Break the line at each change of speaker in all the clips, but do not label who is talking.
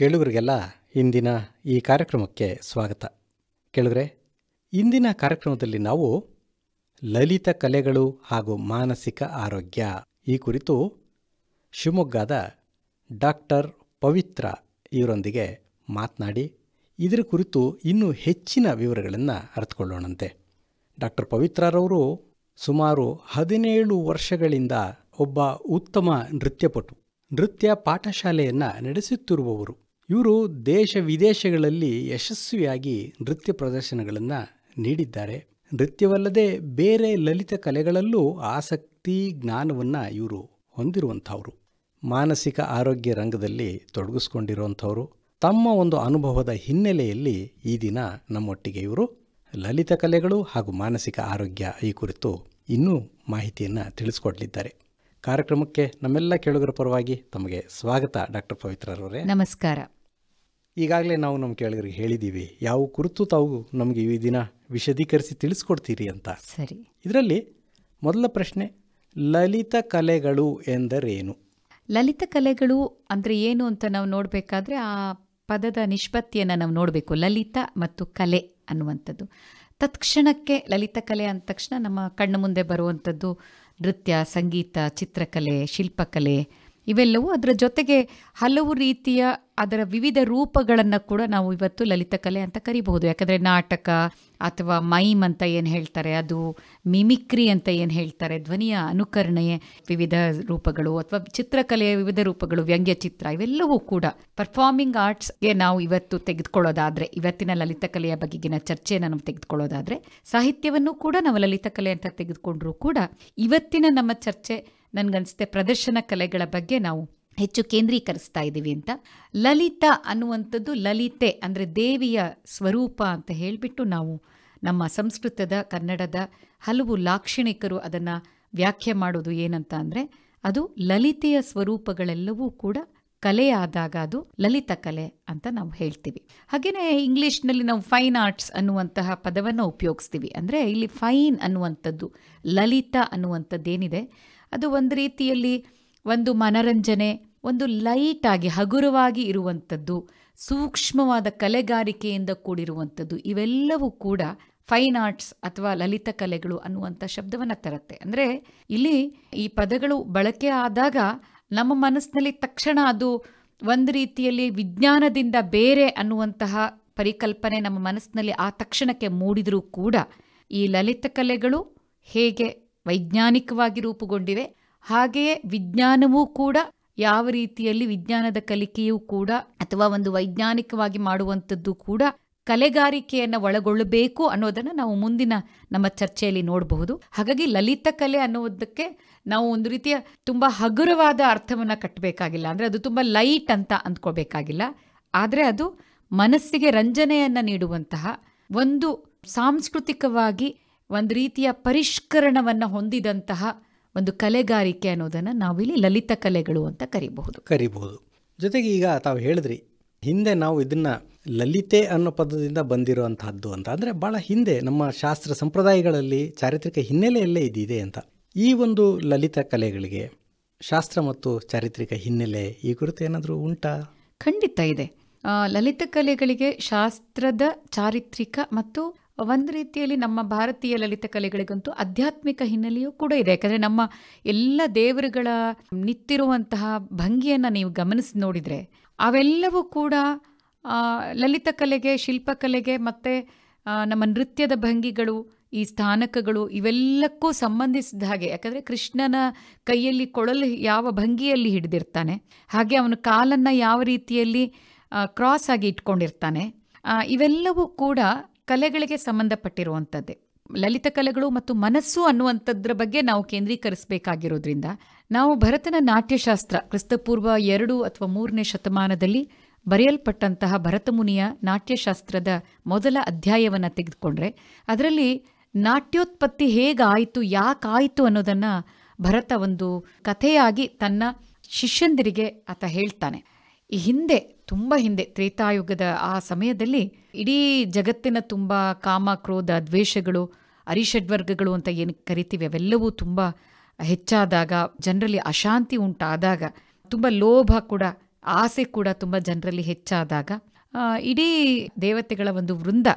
ಕೇಳುಗರಿಗೆಲ್ಲ ಇಂದಿನ ಈ ಕಾರ್ಯಕ್ರಮಕ್ಕೆ
ಸ್ವಾಗತ ಕೇಳುಗರೆ ಇಂದಿನ ಕಾರ್ಯಕ್ರಮದಲ್ಲಿ ನಾವು ಲಲಿತ ಕಲೆಗಳು ಹಾಗೂ ಮಾನಸಿಕ ಆರೋಗ್ಯ ಈ ಕುರಿತು ಶಿವಮೊಗ್ಗದ ಡಾಕ್ಟರ್ ಪವಿತ್ರ ಇವರೊಂದಿಗೆ ಮಾತನಾಡಿ ಇದರ ಕುರಿತು ಇನ್ನೂ ಹೆಚ್ಚಿನ ವಿವರಗಳನ್ನು ಅರಿತುಕೊಳ್ಳೋಣಂತೆ ಡಾಕ್ಟರ್ ಪವಿತ್ರರವರು ಸುಮಾರು ಹದಿನೇಳು ವರ್ಷಗಳಿಂದ ಒಬ್ಬ ಉತ್ತಮ ನೃತ್ಯಪಟು ನೃತ್ಯ ಪಾಠಶಾಲೆಯನ್ನು ನಡೆಸುತ್ತಿರುವವರು ಇವರು ದೇಶ ವಿದೇಶಗಳಲ್ಲಿ ಯಶಸ್ವಿಯಾಗಿ ನೃತ್ಯ ಪ್ರದರ್ಶನಗಳನ್ನು ನೀಡಿದ್ದಾರೆ ನೃತ್ಯವಲ್ಲದೆ ಬೇರೆ ಲಲಿತ ಕಲೆಗಳಲ್ಲೂ ಆಸಕ್ತಿ ಜ್ಞಾನವನ್ನು ಇವರು ಹೊಂದಿರುವಂಥವ್ರು ಮಾನಸಿಕ ಆರೋಗ್ಯ ರಂಗದಲ್ಲಿ ತೊಡಗಿಸ್ಕೊಂಡಿರುವಂಥವ್ರು ತಮ್ಮ ಒಂದು ಅನುಭವದ ಹಿನ್ನೆಲೆಯಲ್ಲಿ ಈ ದಿನ ನಮ್ಮೊಟ್ಟಿಗೆ ಇವರು ಲಲಿತ ಕಲೆಗಳು ಹಾಗೂ ಮಾನಸಿಕ ಆರೋಗ್ಯ ಈ ಕುರಿತು ಇನ್ನೂ ಮಾಹಿತಿಯನ್ನು ತಿಳಿಸ್ಕೊಡ್ಲಿದ್ದಾರೆ ಕಾರ್ಯಕ್ರಮಕ್ಕೆ ನಮ್ಮೆಲ್ಲ ಕೇಳುಗರ ಪರವಾಗಿ ತಮಗೆ ಸ್ವಾಗತ ಡಾಕ್ಟರ್ ಪವಿತ್ರರವರೇ ನಮಸ್ಕಾರ ಈಗಾಗಲೇ ನಾವು ನಮ್ಮ ಕೆಳಗರಿಗೆ ಹೇಳಿದ್ದೀವಿ ಯಾವ ಕುರಿತು ತಾವು ನಮಗೆ ಈ ದಿನ ವಿಶದೀಕರಿಸಿ ತಿಳಿಸ್ಕೊಡ್ತೀರಿ ಅಂತ ಸರಿ ಇದರಲ್ಲಿ ಮೊದಲ ಪ್ರಶ್ನೆ ಲಲಿತ ಕಲೆಗಳು ಎಂದರೇನು
ಲಲಿತ ಕಲೆಗಳು ಅಂದರೆ ಏನು ಅಂತ ನಾವು ನೋಡಬೇಕಾದ್ರೆ ಆ ಪದದ ನಿಷ್ಪತ್ತಿಯನ್ನು ನಾವು ನೋಡಬೇಕು ಲಲಿತ ಮತ್ತು ಕಲೆ ಅನ್ನುವಂಥದ್ದು ತತ್ಕ್ಷಣಕ್ಕೆ ಲಲಿತ ಕಲೆ ಅಂದ ತಕ್ಷಣ ನಮ್ಮ ಕಣ್ಣು ಮುಂದೆ ಬರುವಂಥದ್ದು ನೃತ್ಯ ಸಂಗೀತ ಚಿತ್ರಕಲೆ ಶಿಲ್ಪಕಲೆ ಇವೆಲ್ಲವೂ ಅದರ ಜೊತೆಗೆ ಹಲವು ರೀತಿಯ ಅದರ ವಿವಿಧ ರೂಪಗಳನ್ನು ಕೂಡ ನಾವು ಇವತ್ತು ಲಲಿತ ಕಲೆ ಅಂತ ಕರಿಬಹುದು ಯಾಕಂದರೆ ನಾಟಕ ಅಥವಾ ಮೈಮ್ ಅಂತ ಏನು ಹೇಳ್ತಾರೆ ಅದು ಮಿಮಿಕ್ರಿ ಅಂತ ಏನು ಹೇಳ್ತಾರೆ ಧ್ವನಿಯ ಅನುಕರಣೆ ವಿವಿಧ ರೂಪಗಳು ಅಥವಾ ಚಿತ್ರಕಲೆಯ ವಿವಿಧ ರೂಪಗಳು ವ್ಯಂಗ್ಯ ಚಿತ್ರ ಇವೆಲ್ಲವೂ ಕೂಡ ಪರ್ಫಾರ್ಮಿಂಗ್ ಆರ್ಟ್ಸ್ಗೆ ನಾವು ಇವತ್ತು ತೆಗೆದುಕೊಳ್ಳೋದಾದರೆ ಇವತ್ತಿನ ಲಲಿತ ಕಲೆಯ ಬಗೆಗಿನ ಚರ್ಚೆಯನ್ನು ನಾವು ತೆಗೆದುಕೊಳ್ಳೋದಾದರೆ ಸಾಹಿತ್ಯವನ್ನು ಕೂಡ ನಾವು ಲಲಿತ ಕಲೆ ಅಂತ ತೆಗೆದುಕೊಂಡ್ರೂ ಕೂಡ ಇವತ್ತಿನ ನಮ್ಮ ಚರ್ಚೆ ನನಗನ್ಸುತ್ತೆ ಪ್ರದರ್ಶನ ಕಲೆಗಳ ಬಗ್ಗೆ ನಾವು ಹೆಚ್ಚು ಕೇಂದ್ರೀಕರಿಸ್ತಾ ಇದ್ದೀವಿ ಅಂತ ಲಲಿತ ಅನ್ನುವಂಥದ್ದು ಲಲಿತೆ ಅಂದರೆ ದೇವಿಯ ಸ್ವರೂಪ ಅಂತ ಹೇಳಿಬಿಟ್ಟು ನಾವು ನಮ್ಮ ಸಂಸ್ಕೃತದ ಕನ್ನಡದ ಹಲವು ಲಾಕ್ಷಣಿಕರು ಅದನ್ನು ವ್ಯಾಖ್ಯೆ ಮಾಡೋದು ಏನಂತ ಅಂದರೆ ಅದು ಲಲಿತೆಯ ಸ್ವರೂಪಗಳೆಲ್ಲವೂ ಕೂಡ ಕಲೆಯಾದಾಗ ಅದು ಲಲಿತ ಕಲೆ ಅಂತ ನಾವು ಹೇಳ್ತೀವಿ ಹಾಗೆಯೇ ಇಂಗ್ಲೀಷ್ನಲ್ಲಿ ನಾವು ಫೈನ್ ಆರ್ಟ್ಸ್ ಅನ್ನುವಂತಹ ಪದವನ್ನು ಉಪಯೋಗಿಸ್ತೀವಿ ಅಂದರೆ ಇಲ್ಲಿ ಫೈನ್ ಅನ್ನುವಂಥದ್ದು ಲಲಿತ ಅನ್ನುವಂಥದ್ದೇನಿದೆ ಅದು ಒಂದು ರೀತಿಯಲ್ಲಿ ಒಂದು ಮನರಂಜನೆ ಒಂದು ಲೈಟಾಗಿ ಹಗುರವಾಗಿ ಇರುವಂಥದ್ದು ಸೂಕ್ಷ್ಮವಾದ ಕಲೆಗಾರಿಕೆಯಿಂದ ಕೂಡಿರುವಂಥದ್ದು ಇವೆಲ್ಲವೂ ಕೂಡ ಫೈನ್ ಆರ್ಟ್ಸ್ ಅಥವಾ ಲಲಿತ ಕಲೆಗಳು ಅನ್ನುವಂಥ ಶಬ್ದವನ್ನು ತರುತ್ತೆ ಅಂದರೆ ಇಲ್ಲಿ ಈ ಪದಗಳು ಬಳಕೆ ಆದಾಗ ನಮ್ಮ ಮನಸ್ಸಿನಲ್ಲಿ ತಕ್ಷಣ ಅದು ಒಂದು ರೀತಿಯಲ್ಲಿ ವಿಜ್ಞಾನದಿಂದ ಬೇರೆ ಅನ್ನುವಂತಹ ಪರಿಕಲ್ಪನೆ ನಮ್ಮ ಮನಸ್ಸಿನಲ್ಲಿ ಆ ತಕ್ಷಣಕ್ಕೆ ಮೂಡಿದರೂ ಕೂಡ ಈ ಲಲಿತ ಕಲೆಗಳು ಹೇಗೆ ವೈಜ್ಞಾನಿಕವಾಗಿ ರೂಪುಗೊಂಡಿವೆ ಹಾಗೆಯೇ ವಿಜ್ಞಾನವೂ ಕೂಡ ಯಾವ ರೀತಿಯಲ್ಲಿ ವಿಜ್ಞಾನದ ಕಲಿಕೆಯೂ ಕೂಡ ಅಥವಾ ಒಂದು ವೈಜ್ಞಾನಿಕವಾಗಿ ಮಾಡುವಂಥದ್ದು ಕೂಡ ಕಲೆಗಾರಿಕೆಯನ್ನು ಒಳಗೊಳ್ಳಬೇಕು ಅನ್ನೋದನ್ನು ನಾವು ಮುಂದಿನ ನಮ್ಮ ಚರ್ಚೆಯಲ್ಲಿ ನೋಡಬಹುದು ಹಾಗಾಗಿ ಲಲಿತ ಕಲೆ ಅನ್ನೋದಕ್ಕೆ ನಾವು ಒಂದು ರೀತಿಯ ತುಂಬ ಹಗುರವಾದ ಅರ್ಥವನ್ನು ಕಟ್ಟಬೇಕಾಗಿಲ್ಲ ಅಂದರೆ ಅದು ತುಂಬ ಲೈಟ್ ಅಂತ ಅಂದ್ಕೋಬೇಕಾಗಿಲ್ಲ ಆದರೆ ಅದು ಮನಸ್ಸಿಗೆ ರಂಜನೆಯನ್ನು ನೀಡುವಂತಹ ಒಂದು ಸಾಂಸ್ಕೃತಿಕವಾಗಿ ಒಂದು ರೀತಿಯ ಪರಿಷ್ಕರಣವನ್ನು ಹೊಂದಿದಂತಹ ಒಂದು ಕಲೆಗಾರಿಕೆ ಅನ್ನೋದನ್ನು ನಾವಿಲ್ಲಿ ಲಲಿತ ಕಲೆಗಳು ಅಂತ ಕರಿಬಹುದು
ಕರಿಬಹುದು ಜೊತೆಗೆ ಈಗ ತಾವು ಹೇಳಿದ್ರಿ ಹಿಂದೆ ನಾವು ಇದನ್ನು ಲಲಿತೆ ಅನ್ನೋ ಪದದಿಂದ ಬಂದಿರುವಂತಹದ್ದು ಅಂತ ಅಂದರೆ ಭಾಳ ಹಿಂದೆ ನಮ್ಮ ಶಾಸ್ತ್ರ ಸಂಪ್ರದಾಯಗಳಲ್ಲಿ ಚಾರಿತ್ರಿಕ ಹಿನ್ನೆಲೆಯಲ್ಲೇ ಇದಿದೆ ಅಂತ ಈ ಒಂದು ಲಲಿತ ಕಲೆಗಳಿಗೆ ಶಾಸ್ತ್ರ ಮತ್ತು ಚಾರಿತ್ರಿಕ ಹಿನ್ನೆಲೆ ಈ ಕುರಿತು ಏನಾದರೂ ಉಂಟಾ ಖಂಡಿತ
ಇದೆ ಲಲಿತ ಕಲೆಗಳಿಗೆ ಶಾಸ್ತ್ರದ ಚಾರಿತ್ರಿಕ ಮತ್ತು ಒಂದು ರೀತಿಯಲ್ಲಿ ನಮ್ಮ ಭಾರತೀಯ ಲಲಿತ ಕಲೆಗಳಿಗಂತೂ ಆಧ್ಯಾತ್ಮಿಕ ಹಿನ್ನೆಲೆಯೂ ಕೂಡ ಇದೆ ಯಾಕಂದರೆ ನಮ್ಮ ಎಲ್ಲ ದೇವರುಗಳ ನಿತ್ತಿರುವಂತಹ ಭಂಗಿಯನ್ನು ನೀವು ಗಮನಿಸಿ ನೋಡಿದರೆ ಅವೆಲ್ಲವೂ ಕೂಡ ಲಲಿತ ಕಲೆಗೆ ಶಿಲ್ಪಕಲೆಗೆ ಮತ್ತು ನಮ್ಮ ನೃತ್ಯದ ಭಂಗಿಗಳು ಈ ಸ್ಥಾನಕಗಳು ಇವೆಲ್ಲಕ್ಕೂ ಸಂಬಂಧಿಸಿದ ಹಾಗೆ ಯಾಕಂದರೆ ಕೃಷ್ಣನ ಕೈಯಲ್ಲಿ ಕೊಳಲು ಯಾವ ಭಂಗಿಯಲ್ಲಿ ಹಿಡಿದಿರ್ತಾನೆ ಹಾಗೆ ಅವನು ಕಾಲನ್ನು ಯಾವ ರೀತಿಯಲ್ಲಿ ಕ್ರಾಸ್ ಆಗಿ ಇಟ್ಕೊಂಡಿರ್ತಾನೆ ಇವೆಲ್ಲವೂ ಕೂಡ ಕಲೆಗಳಿಗೆ ಸಂಬಂಧಪಟ್ಟಿರುವಂಥದ್ದೇ ಲಲಿತ ಕಲೆಗಳು ಮತ್ತು ಮನಸ್ಸು ಅನ್ನುವಂಥದ್ರ ಬಗ್ಗೆ ನಾವು ಕೇಂದ್ರೀಕರಿಸಬೇಕಾಗಿರೋದ್ರಿಂದ ನಾವು ಭರತನ ನಾಟ್ಯಶಾಸ್ತ್ರ ಕ್ರಿಸ್ತಪೂರ್ವ ಎರಡು ಅಥವಾ ಮೂರನೇ ಶತಮಾನದಲ್ಲಿ ಬರೆಯಲ್ಪಟ್ಟಂತಹ ಭರತಮುನಿಯ ನಾಟ್ಯಶಾಸ್ತ್ರದ ಮೊದಲ ಅಧ್ಯಾಯವನ್ನು ತೆಗೆದುಕೊಂಡ್ರೆ ಅದರಲ್ಲಿ ನಾಟ್ಯೋತ್ಪತ್ತಿ ಹೇಗಾಯಿತು ಯಾಕಾಯಿತು ಅನ್ನೋದನ್ನು ಭರತ ಒಂದು ಕಥೆಯಾಗಿ ತನ್ನ ಶಿಷ್ಯಂದಿರಿಗೆ ಆತ ಹೇಳ್ತಾನೆ ಈ ಹಿಂದೆ ತುಂಬ ಹಿಂದೆ ತ್ರೇತಾಯುಗದ ಆ ಸಮಯದಲ್ಲಿ ಇಡೀ ಜಗತ್ತಿನ ತುಂಬ ಕಾಮ ಕ್ರೋಧ ದ್ವೇಷಗಳು ಅರಿಷಡ್ವರ್ಗಗಳು ಅಂತ ಏನು ಕರಿತೀವಿ ಅವೆಲ್ಲವೂ ತುಂಬ ಹೆಚ್ಚಾದಾಗ ಜನರಲ್ಲಿ ಅಶಾಂತಿ ಉಂಟಾದಾಗ ತುಂಬ ಲೋಭ ಕೂಡ ಆಸೆ ಕೂಡ ತುಂಬ ಜನರಲ್ಲಿ ಹೆಚ್ಚಾದಾಗ ಇಡೀ ದೇವತೆಗಳ ಒಂದು ವೃಂದ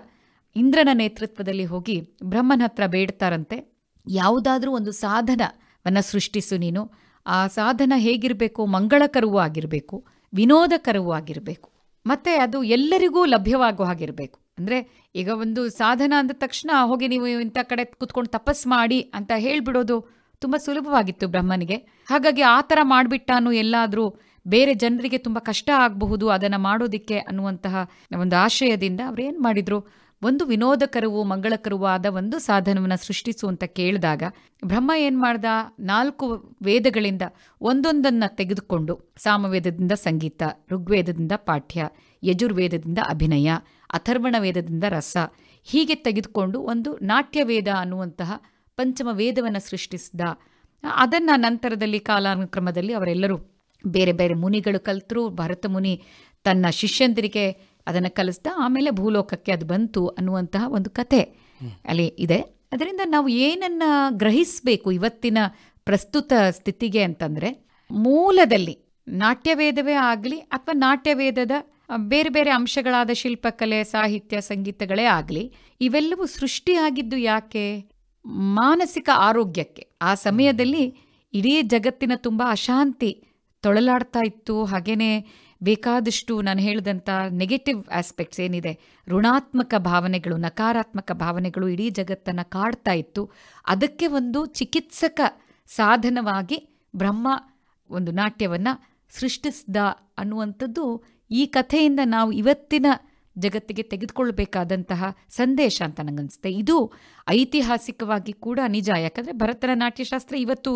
ಇಂದ್ರನ ನೇತೃತ್ವದಲ್ಲಿ ಹೋಗಿ ಬ್ರಹ್ಮನ ಹತ್ರ ಬೇಡ್ತಾರಂತೆ ಯಾವುದಾದ್ರೂ ಒಂದು ಸಾಧನವನ್ನು ಸೃಷ್ಟಿಸು ನೀನು ಆ ಸಾಧನ ಹೇಗಿರಬೇಕು ಮಂಗಳಕರವೂ ಆಗಿರಬೇಕು ವಿನೋದಕರವೂ ಆಗಿರಬೇಕು ಮತ್ತು ಅದು ಎಲ್ಲರಿಗೂ ಲಭ್ಯವಾಗುವ ಹಾಗಿರಬೇಕು ಅಂದರೆ ಈಗ ಒಂದು ಸಾಧನ ಅಂದ ತಕ್ಷಣ ಹೋಗಿ ನೀವು ಇಂಥ ಕಡೆ ಕುತ್ಕೊಂಡು ತಪಸ್ ಮಾಡಿ ಅಂತ ಹೇಳಿಬಿಡೋದು ತುಂಬ ಸುಲಭವಾಗಿತ್ತು ಬ್ರಹ್ಮನಿಗೆ ಹಾಗಾಗಿ ಆ ಥರ ಮಾಡಿಬಿಟ್ಟಾನು ಎಲ್ಲಾದರೂ ಬೇರೆ ಜನರಿಗೆ ತುಂಬ ಕಷ್ಟ ಆಗಬಹುದು ಅದನ್ನು ಮಾಡೋದಕ್ಕೆ ಅನ್ನುವಂತಹ ಒಂದು ಆಶಯದಿಂದ ಅವರು ಏನು ಮಾಡಿದರು ಒಂದು ವಿನೋದಕರವೂ ಮಂಗಳಕರವೂ ಒಂದು ಸಾಧನವನ್ನು ಸೃಷ್ಟಿಸು ಅಂತ ಕೇಳಿದಾಗ ಬ್ರಹ್ಮ ಏನು ಮಾಡ್ದ ನಾಲ್ಕು ವೇದಗಳಿಂದ ಒಂದೊಂದನ್ನು ತೆಗೆದುಕೊಂಡು ಸಾಮವೇದದಿಂದ ಸಂಗೀತ ಋಗ್ವೇದದಿಂದ ಪಾಠ್ಯ ಯಜುರ್ವೇದದಿಂದ ಅಭಿನಯ ಅಥರ್ವಣ ವೇದದಿಂದ ರಸ ಹೀಗೆ ತೆಗೆದುಕೊಂಡು ಒಂದು ನಾಟ್ಯವೇದ ಅನ್ನುವಂತಹ ಪಂಚಮ ವೇದವನ್ನು ಸೃಷ್ಟಿಸಿದ ಅದನ್ನು ನಂತರದಲ್ಲಿ ಕಾಲಾನುಕ್ರಮದಲ್ಲಿ ಅವರೆಲ್ಲರೂ ಬೇರೆ ಬೇರೆ ಮುನಿಗಳು ಕಲ್ತರು ಭರತ ಮುನಿ ತನ್ನ ಶಿಷ್ಯಂದಿರಿಗೆ ಅದನ್ನು ಕಲಿಸ್ತಾ ಆಮೇಲೆ ಭೂಲೋಕಕ್ಕೆ ಅದು ಬಂತು ಅನ್ನುವಂತಹ ಒಂದು ಕಥೆ ಅಲ್ಲಿ ಇದೆ ಅದರಿಂದ ನಾವು ಏನನ್ನ ಗ್ರಹಿಸಬೇಕು ಇವತ್ತಿನ ಪ್ರಸ್ತುತ ಸ್ಥಿತಿಗೆ ಅಂತಂದರೆ ಮೂಲದಲ್ಲಿ ನಾಟ್ಯವೇದವೇ ಆಗಲಿ ಅಥವಾ ನಾಟ್ಯವೇದದ ಬೇರೆ ಬೇರೆ ಅಂಶಗಳಾದ ಶಿಲ್ಪಕಲೆ ಸಾಹಿತ್ಯ ಸಂಗೀತಗಳೇ ಆಗಲಿ ಇವೆಲ್ಲವೂ ಸೃಷ್ಟಿಯಾಗಿದ್ದು ಯಾಕೆ ಮಾನಸಿಕ ಆರೋಗ್ಯಕ್ಕೆ ಆ ಸಮಯದಲ್ಲಿ ಇಡೀ ಜಗತ್ತಿನ ತುಂಬ ಅಶಾಂತಿ ತೊಳಲಾಡ್ತಾ ಇತ್ತು ಹಾಗೇನೇ ಬೇಕಾದಷ್ಟು ನಾನು ಹೇಳಿದಂಥ ನೆಗೆಟಿವ್ ಆಸ್ಪೆಕ್ಟ್ಸ್ ಏನಿದೆ ಋಣಾತ್ಮಕ ಭಾವನೆಗಳು ನಕಾರಾತ್ಮಕ ಭಾವನೆಗಳು ಇಡೀ ಜಗತ್ತನ್ನು ಕಾಡ್ತಾ ಇತ್ತು ಅದಕ್ಕೆ ಒಂದು ಚಿಕಿತ್ಸಕ ಸಾಧನವಾಗಿ ಬ್ರಹ್ಮ ಒಂದು ನಾಟ್ಯವನ್ನು ಸೃಷ್ಟಿಸ್ದ ಅನ್ನುವಂಥದ್ದು ಈ ಕಥೆಯಿಂದ ನಾವು ಇವತ್ತಿನ ಜಗತ್ತಿಗೆ ತೆಗೆದುಕೊಳ್ಬೇಕಾದಂತಹ ಸಂದೇಶ ಅಂತ ನನಗನ್ಸುತ್ತೆ ಇದು ಐತಿಹಾಸಿಕವಾಗಿ ಕೂಡ ನಿಜ ಯಾಕಂದರೆ ಭರತನ ನಾಟ್ಯಶಾಸ್ತ್ರ ಇವತ್ತು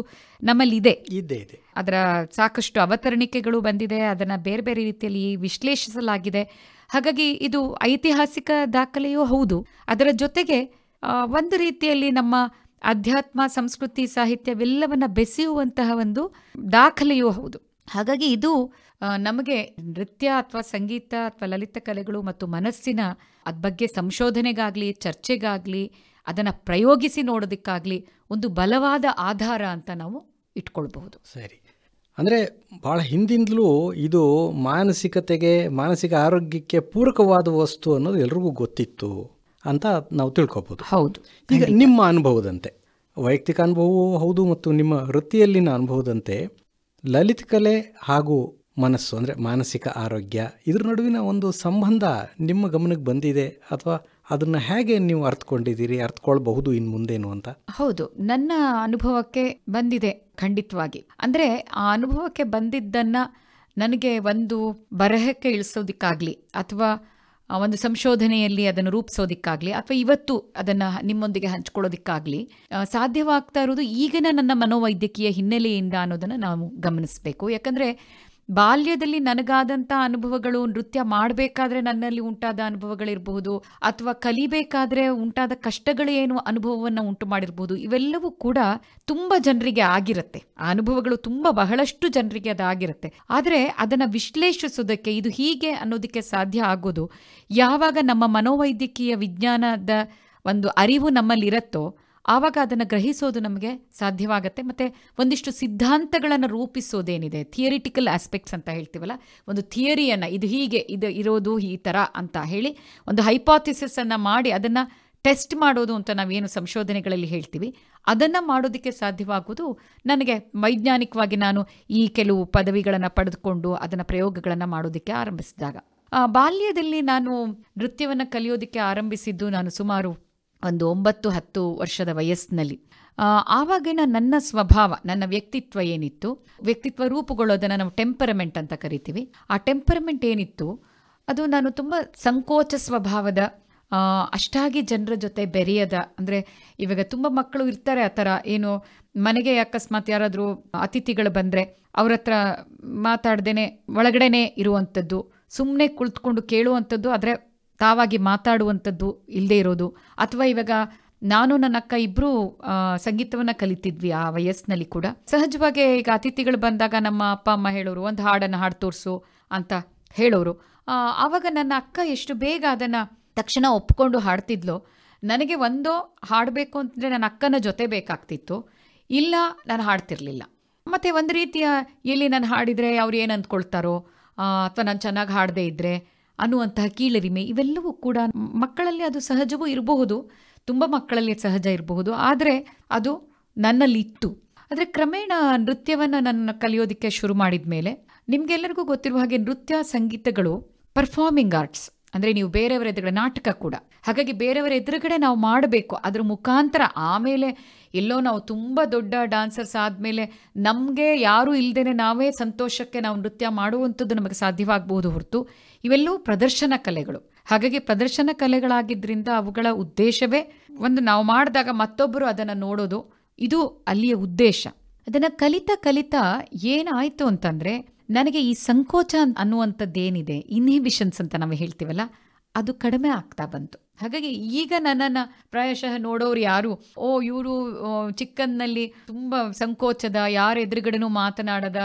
ನಮ್ಮಲ್ಲಿದೆ ಇದೆ ಇದೆ ಅದರ ಸಾಕಷ್ಟು ಅವತರಣಿಕೆಗಳು ಬಂದಿದೆ ಅದನ್ನು ಬೇರೆ ಬೇರೆ ರೀತಿಯಲ್ಲಿ ವಿಶ್ಲೇಷಿಸಲಾಗಿದೆ ಹಾಗಾಗಿ ಇದು ಐತಿಹಾಸಿಕ ದಾಖಲೆಯೂ ಹೌದು ಅದರ ಜೊತೆಗೆ ಒಂದು ರೀತಿಯಲ್ಲಿ ನಮ್ಮ ಅಧ್ಯಾತ್ಮ ಸಂಸ್ಕೃತಿ ಸಾಹಿತ್ಯವೆಲ್ಲವನ್ನ ಬೆಸೆಯುವಂತಹ ಒಂದು ದಾಖಲೆಯೂ ಹೌದು ಹಾಗಾಗಿ ಇದು ನಮಗೆ ನೃತ್ಯ ಅಥವಾ ಸಂಗೀತ ಅಥವಾ ಲಲಿತ ಕಲೆಗಳು ಮತ್ತು ಮನಸ್ಸಿನ ಅದ ಬಗ್ಗೆ ಸಂಶೋಧನೆಗಾಗಲಿ ಚರ್ಚೆಗಾಗಲಿ ಅದನ್ನು ಪ್ರಯೋಗಿಸಿ ನೋಡೋದಕ್ಕಾಗಲಿ ಒಂದು ಬಲವಾದ ಆಧಾರ ಅಂತ ನಾವು ಇಟ್ಕೊಳ್ಬಹುದು ಸರಿ
ಅಂದರೆ ಭಾಳ ಹಿಂದಿಂದಲೂ ಇದು ಮಾನಸಿಕತೆಗೆ ಮಾನಸಿಕ ಆರೋಗ್ಯಕ್ಕೆ ಪೂರಕವಾದ ವಸ್ತು ಅನ್ನೋದು ಎಲ್ರಿಗೂ ಗೊತ್ತಿತ್ತು ಅಂತ ನಾವು ತಿಳ್ಕೊಬೋದು ಹೌದು ಈಗ ನಿಮ್ಮ ಅನುಭವದಂತೆ ವೈಯಕ್ತಿಕ ಅನುಭವವೂ ಹೌದು ಮತ್ತು ನಿಮ್ಮ ವೃತ್ತಿಯಲ್ಲಿನ ಅನುಭವದಂತೆ ಲಲಿತ ಕಲೆ ಹಾಗೂ ಮನಸ್ಸು ಅಂದರೆ ಮಾನಸಿಕ ಆರೋಗ್ಯ ಇದ್ರ ನಡುವಿನ ಒಂದು ಸಂಬಂಧ ನಿಮ್ಮ ಗಮನಕ್ಕೆ ಬಂದಿದೆ ಅಥವಾ ಅದನ್ನು ಹೇಗೆ ನೀವು ಅರ್ಥಕೊಂಡಿದ್ದೀರಿ ಅರ್ಥಕೊಳ್ಬಹುದು ಇನ್ನು ಮುಂದೇನು ಅಂತ
ಹೌದು ನನ್ನ ಅನುಭವಕ್ಕೆ ಬಂದಿದೆ ಖಂಡಿತವಾಗಿ ಅಂದರೆ ಆ ಅನುಭವಕ್ಕೆ ಬಂದಿದ್ದನ್ನು ನನಗೆ ಒಂದು ಬರಹಕ್ಕೆ ಇಳಿಸೋದಕ್ಕಾಗಲಿ ಅಥವಾ ಒಂದು ಸಂಶೋಧನೆಯಲ್ಲಿ ಅದನ್ನು ರೂಪಿಸೋದಕ್ಕಾಗಲಿ ಅಥವಾ ಇವತ್ತು ಅದನ್ನು ನಿಮ್ಮೊಂದಿಗೆ ಹಂಚ್ಕೊಳ್ಳೋದಕ್ಕಾಗಲಿ ಸಾಧ್ಯವಾಗ್ತಾ ಇರೋದು ಈಗಿನ ನನ್ನ ಮನೋವೈದ್ಯಕೀಯ ಹಿನ್ನೆಲೆಯಿಂದ ಅನ್ನೋದನ್ನು ನಾವು ಗಮನಿಸಬೇಕು ಯಾಕಂದರೆ ಬಾಲ್ಯದಲ್ಲಿ ನನಗಾದಂಥ ಅನುಭವಗಳು ನೃತ್ಯ ಮಾಡಬೇಕಾದ್ರೆ ನನ್ನಲ್ಲಿ ಉಂಟಾದ ಅನುಭವಗಳಿರಬಹುದು ಅಥವಾ ಕಲಿಬೇಕಾದ್ರೆ ಉಂಟಾದ ಕಷ್ಟಗಳು ಏನು ಅನುಭವವನ್ನು ಉಂಟು ಮಾಡಿರಬಹುದು ಇವೆಲ್ಲವೂ ಕೂಡ ತುಂಬ ಜನರಿಗೆ ಆಗಿರುತ್ತೆ ಆ ಅನುಭವಗಳು ತುಂಬ ಬಹಳಷ್ಟು ಜನರಿಗೆ ಅದಾಗಿರುತ್ತೆ ಆದರೆ ಅದನ್ನು ವಿಶ್ಲೇಷಿಸೋದಕ್ಕೆ ಇದು ಹೀಗೆ ಅನ್ನೋದಕ್ಕೆ ಸಾಧ್ಯ ಆಗೋದು ಯಾವಾಗ ನಮ್ಮ ಮನೋವೈದ್ಯಕೀಯ ವಿಜ್ಞಾನದ ಒಂದು ಅರಿವು ನಮ್ಮಲ್ಲಿರುತ್ತೋ ಆವಾಗ ಅದನ್ನು ಗ್ರಹಿಸೋದು ನಮಗೆ ಸಾಧ್ಯವಾಗುತ್ತೆ ಮತ್ತು ಒಂದಿಷ್ಟು ಸಿದ್ಧಾಂತಗಳನ್ನು ರೂಪಿಸೋದೇನಿದೆ ಥಿಯರಿಟಿಕಲ್ ಆಸ್ಪೆಕ್ಟ್ಸ್ ಅಂತ ಹೇಳ್ತೀವಲ್ಲ ಒಂದು ಥಿಯರಿಯನ್ನು ಇದು ಹೀಗೆ ಇದು ಇರೋದು ಈ ಥರ ಅಂತ ಹೇಳಿ ಒಂದು ಹೈಪಾಥಿಸಿಸನ್ನು ಮಾಡಿ ಅದನ್ನು ಟೆಸ್ಟ್ ಮಾಡೋದು ಅಂತ ನಾವೇನು ಸಂಶೋಧನೆಗಳಲ್ಲಿ ಹೇಳ್ತೀವಿ ಅದನ್ನು ಮಾಡೋದಕ್ಕೆ ಸಾಧ್ಯವಾಗುವುದು ನನಗೆ ವೈಜ್ಞಾನಿಕವಾಗಿ ನಾನು ಈ ಕೆಲವು ಪದವಿಗಳನ್ನು ಪಡೆದುಕೊಂಡು ಅದನ್ನು ಪ್ರಯೋಗಗಳನ್ನು ಮಾಡೋದಕ್ಕೆ ಆರಂಭಿಸಿದಾಗ ಬಾಲ್ಯದಲ್ಲಿ ನಾನು ನೃತ್ಯವನ್ನು ಕಲಿಯೋದಕ್ಕೆ ಆರಂಭಿಸಿದ್ದು ನಾನು ಸುಮಾರು ಒಂದು ಒಂಬತ್ತು ಹತ್ತು ವರ್ಷದ ವಯಸ್ಸಿನಲ್ಲಿ ಆವಾಗಿನ ನನ್ನ ಸ್ವಭಾವ ನನ್ನ ವ್ಯಕ್ತಿತ್ವ ಏನಿತ್ತು ವ್ಯಕ್ತಿತ್ವ ರೂಪುಗೊಳ್ಳೋದನ್ನು ನಾವು ಟೆಂಪರಮೆಂಟ್ ಅಂತ ಕರಿತೀವಿ ಆ ಟೆಂಪರಮೆಂಟ್ ಏನಿತ್ತು ಅದು ನಾನು ತುಂಬ ಸಂಕೋಚ ಸ್ವಭಾವದ ಅಷ್ಟಾಗಿ ಜನರ ಜೊತೆ ಬೆರೆಯದ ಅಂದರೆ ಇವಾಗ ತುಂಬ ಮಕ್ಕಳು ಇರ್ತಾರೆ ಆ ಥರ ಏನು ಮನೆಗೆ ಅಕಸ್ಮಾತ್ ಯಾರಾದರೂ ಅತಿಥಿಗಳು ಬಂದರೆ ಅವ್ರ ಹತ್ರ ಮಾತಾಡ್ದೇನೆ ಒಳಗಡೆನೆ ಇರುವಂಥದ್ದು ಸುಮ್ಮನೆ ಕುಳಿತುಕೊಂಡು ಕೇಳುವಂಥದ್ದು ಆದರೆ ತಾವಾಗಿ ಮಾತಾಡುವಂಥದ್ದು ಇಲ್ಲದೆ ಇರೋದು ಅಥವಾ ಇವಾಗ ನಾನು ನನ್ನ ಅಕ್ಕ ಇಬ್ಬರು ಸಂಗೀತವನ್ನು ಕಲಿತಿದ್ವಿ ಆ ವಯಸ್ಸಿನಲ್ಲಿ ಕೂಡ ಸಹಜವಾಗಿ ಈಗ ಅತಿಥಿಗಳು ಬಂದಾಗ ನಮ್ಮ ಅಪ್ಪ ಅಮ್ಮ ಹೇಳೋರು ಒಂದು ಹಾಡನ್ನು ಹಾಡು ತೋರಿಸು ಅಂತ ಹೇಳೋರು ಆವಾಗ ನನ್ನ ಅಕ್ಕ ಎಷ್ಟು ಬೇಗ ಅದನ್ನು ತಕ್ಷಣ ಒಪ್ಕೊಂಡು ಹಾಡ್ತಿದ್ಲು ನನಗೆ ಒಂದೋ ಹಾಡಬೇಕು ಅಂತಂದರೆ ನನ್ನ ಅಕ್ಕನ ಜೊತೆ ಬೇಕಾಗ್ತಿತ್ತು ಇಲ್ಲ ನಾನು ಹಾಡ್ತಿರ್ಲಿಲ್ಲ ಮತ್ತು ಒಂದು ರೀತಿಯ ಎಲ್ಲಿ ನಾನು ಹಾಡಿದರೆ ಅವ್ರು ಏನು ಅಂದ್ಕೊಳ್ತಾರೋ ಅಥವಾ ನಾನು ಚೆನ್ನಾಗಿ ಹಾಡದೇ ಇದ್ದರೆ ಅನ್ನುವಂತಹ ಕೀಳರಿಮೆ ಇವೆಲ್ಲವೂ ಕೂಡ ಮಕ್ಕಳಲ್ಲಿ ಅದು ಸಹಜವೂ ಇರಬಹುದು ತುಂಬ ಮಕ್ಕಳಲ್ಲಿ ಸಹಜ ಇರಬಹುದು ಆದರೆ ಅದು ನನ್ನಲ್ಲಿತ್ತು ಆದರೆ ಕ್ರಮೇಣ ನೃತ್ಯವನ್ನು ನಾನು ಕಲಿಯೋದಕ್ಕೆ ಶುರು ಮಾಡಿದ ಮೇಲೆ ನಿಮಗೆಲ್ಲರಿಗೂ ಗೊತ್ತಿರುವ ಹಾಗೆ ನೃತ್ಯ ಸಂಗೀತಗಳು ಪರ್ಫಾರ್ಮಿಂಗ್ ಆರ್ಟ್ಸ್ ಅಂದರೆ ನೀವು ಬೇರೆಯವರ ಎದುರುಗಡೆ ನಾಟಕ ಕೂಡ ಹಾಗಾಗಿ ಬೇರೆಯವರ ಎದುರುಗಡೆ ನಾವು ಮಾಡಬೇಕು ಅದರ ಮುಖಾಂತರ ಆಮೇಲೆ ಎಲ್ಲೋ ನಾವು ತುಂಬ ದೊಡ್ಡ ಡಾನ್ಸರ್ಸ್ ಆದಮೇಲೆ ನಮಗೆ ಯಾರೂ ಇಲ್ಲದೇ ನಾವೇ ಸಂತೋಷಕ್ಕೆ ನಾವು ನೃತ್ಯ ಮಾಡುವಂಥದ್ದು ನಮಗೆ ಸಾಧ್ಯವಾಗಬಹುದು ಹೊರತು ಇವೆಲ್ಲವೂ ಪ್ರದರ್ಶನ ಕಲೆಗಳು ಹಾಗಾಗಿ ಪ್ರದರ್ಶನ ಕಲೆಗಳಾಗಿದ್ದರಿಂದ ಅವುಗಳ ಉದ್ದೇಶವೇ ಒಂದು ನಾವು ಮಾಡಿದಾಗ ಮತ್ತೊಬ್ಬರು ಅದನ್ನು ನೋಡೋದು ಇದು ಅಲ್ಲಿಯ ಉದ್ದೇಶ ಅದನ್ನು ಕಲಿತ ಕಲಿತ ಏನಾಯಿತು ಅಂತಂದರೆ ನನಗೆ ಈ ಸಂಕೋಚ ಅನ್ನುವಂಥದ್ದೇನಿದೆ ಇನ್ಹಿಬಿಷನ್ಸ್ ಅಂತ ನಾವು ಹೇಳ್ತೀವಲ್ಲ ಅದು ಕಡಿಮೆ ಆಗ್ತಾ ಬಂತು ಹಾಗಾಗಿ ಈಗ ನನ್ನನ್ನು ಪ್ರಾಯಶಃ ನೋಡೋರು ಯಾರು ಓ ಇವರು ಚಿಕ್ಕನ್ನಲ್ಲಿ ತುಂಬ ಸಂಕೋಚದ ಎದುರುಗಡೆನೂ ಮಾತನಾಡದ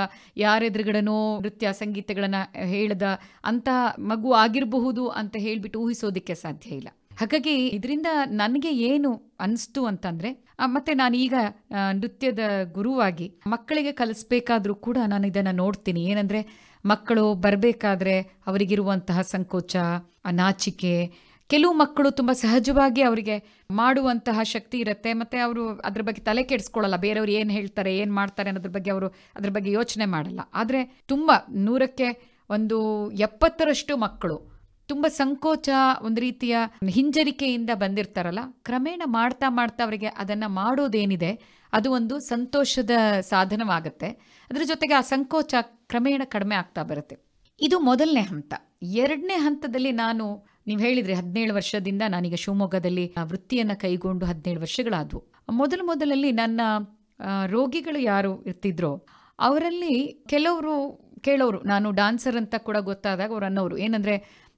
ಎದುರುಗಡೆನೂ ನೃತ್ಯ ಸಂಗೀತಗಳನ್ನು ಹೇಳದ ಅಂತಹ ಮಗು ಆಗಿರಬಹುದು ಅಂತ ಹೇಳಿಬಿಟ್ಟು ಊಹಿಸೋದಕ್ಕೆ ಸಾಧ್ಯ ಇಲ್ಲ ಹಾಗಾಗಿ ಇದರಿಂದ ನನಗೆ ಏನು ಅನಿಸ್ತು ಅಂತಂದರೆ ಮತ್ತೆ ನಾನೀಗ ನೃತ್ಯದ ಗುರುವಾಗಿ ಮಕ್ಕಳಿಗೆ ಕಲಿಸ್ಬೇಕಾದ್ರೂ ಕೂಡ ನಾನು ಇದನ್ನು ನೋಡ್ತೀನಿ ಏನಂದರೆ ಮಕ್ಕಳು ಬರಬೇಕಾದ್ರೆ ಅವರಿಗಿರುವಂತಹ ಸಂಕೋಚ ಅನಾಚಿಕೆ ಕೆಲವು ಮಕ್ಕಳು ತುಂಬ ಸಹಜವಾಗಿ ಅವರಿಗೆ ಮಾಡುವಂತಹ ಶಕ್ತಿ ಇರುತ್ತೆ ಮತ್ತೆ ಅವರು ಅದ್ರ ಬಗ್ಗೆ ತಲೆ ಕೆಡಿಸ್ಕೊಳ್ಳಲ್ಲ ಬೇರೆಯವ್ರು ಏನು ಹೇಳ್ತಾರೆ ಏನು ಮಾಡ್ತಾರೆ ಅನ್ನೋದ್ರ ಬಗ್ಗೆ ಅವರು ಅದ್ರ ಬಗ್ಗೆ ಯೋಚನೆ ಮಾಡಲ್ಲ ಆದ್ರೆ ತುಂಬ ನೂರಕ್ಕೆ ಒಂದು ಎಪ್ಪತ್ತರಷ್ಟು ಮಕ್ಕಳು ತುಂಬ ಸಂಕೋಚ ಒಂದು ರೀತಿಯ ಹಿಂಜರಿಕೆಯಿಂದ ಬಂದಿರ್ತಾರಲ್ಲ ಕ್ರಮೇಣ ಮಾಡ್ತಾ ಮಾಡ್ತಾ ಅವರಿಗೆ ಅದನ್ನ ಮಾಡೋದೇನಿದೆ ಅದು ಒಂದು ಸಂತೋಷದ ಸಾಧನವಾಗುತ್ತೆ ಅದರ ಜೊತೆಗೆ ಆ ಸಂಕೋಚ ಕ್ರಮೇಣ ಕಡಿಮೆ ಆಗ್ತಾ ಬರುತ್ತೆ ಇದು ಮೊದಲನೇ ಹಂತ ಎರಡನೇ ಹಂತದಲ್ಲಿ ನಾನು ನೀವು ಹೇಳಿದ್ರೆ ಹದಿನೇಳು ವರ್ಷದಿಂದ ನಾನೀಗ ಶಿವಮೊಗ್ಗದಲ್ಲಿ ವೃತ್ತಿಯನ್ನು ಕೈಗೊಂಡು ಹದಿನೇಳು ವರ್ಷಗಳಾದವು ಮೊದಲು ಮೊದಲಲ್ಲಿ ನನ್ನ ರೋಗಿಗಳು ಯಾರು ಇರ್ತಿದ್ರೋ ಅವರಲ್ಲಿ ಕೆಲವರು ಕೇಳೋರು ನಾನು ಡಾನ್ಸರ್ ಅಂತ ಕೂಡ ಗೊತ್ತಾದಾಗ ಅವ್ರು ಅನ್ನೋರು ಏನಂದ್ರೆ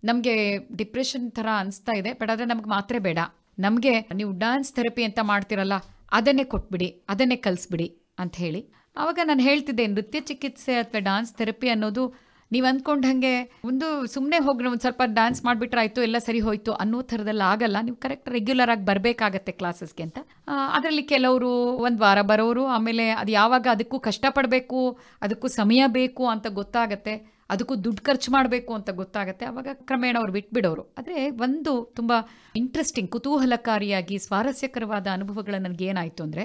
ನಮಗೆ ಡಿಪ್ರೆಷನ್ ಥರ ಅನಿಸ್ತಾ ಇದೆ ಬಟ್ ಆದರೆ ನಮಗೆ ಮಾತ್ರ ಬೇಡ ನಮಗೆ ನೀವು ಡಾನ್ಸ್ ಥೆರಪಿ ಅಂತ ಮಾಡ್ತಿರಲ್ಲ ಅದನ್ನೇ ಕೊಟ್ಬಿಡಿ ಅದನ್ನೇ ಕಲಿಸ್ಬಿಡಿ ಅಂತ ಹೇಳಿ ಆವಾಗ ನಾನು ಹೇಳ್ತಿದ್ದೆ ನೃತ್ಯ ಚಿಕಿತ್ಸೆ ಅಥವಾ ಡಾನ್ಸ್ ಥೆರಪಿ ಅನ್ನೋದು ನೀವು ಅಂದ್ಕೊಂಡು ಹಾಗೆ ಒಂದು ಸುಮ್ಮನೆ ಹೋಗಿ ಒಂದು ಸ್ವಲ್ಪ ಡ್ಯಾನ್ಸ್ ಮಾಡಿಬಿಟ್ರೆ ಆಯಿತು ಎಲ್ಲ ಸರಿ ಹೋಯಿತು ಅನ್ನೋ ಥರದಲ್ಲಿ ಆಗಲ್ಲ ನೀವು ಕರೆಕ್ಟ್ ರೆಗ್ಯುಲರ್ ಆಗಿ ಬರಬೇಕಾಗತ್ತೆ ಕ್ಲಾಸಸ್ಗೆ ಅಂತ ಅದರಲ್ಲಿ ಕೆಲವರು ಒಂದು ವಾರ ಬರೋರು ಆಮೇಲೆ ಅದು ಯಾವಾಗ ಅದಕ್ಕೂ ಕಷ್ಟಪಡಬೇಕು ಅದಕ್ಕೂ ಸಮಯ ಬೇಕು ಅಂತ ಗೊತ್ತಾಗತ್ತೆ ಅದಕ್ಕೂ ದುಡ್ಡು ಖರ್ಚು ಮಾಡಬೇಕು ಅಂತ ಗೊತ್ತಾಗುತ್ತೆ ಅವಾಗ ಕ್ರಮೇಣ ಅವ್ರು ಬಿಟ್ಬಿಡೋರು ಆದರೆ ಒಂದು ತುಂಬ ಇಂಟ್ರೆಸ್ಟಿಂಗ್ ಕುತೂಹಲಕಾರಿಯಾಗಿ ಸ್ವಾರಸ್ಯಕರವಾದ ಅನುಭವಗಳ ನನಗೇನಾಯಿತು ಅಂದರೆ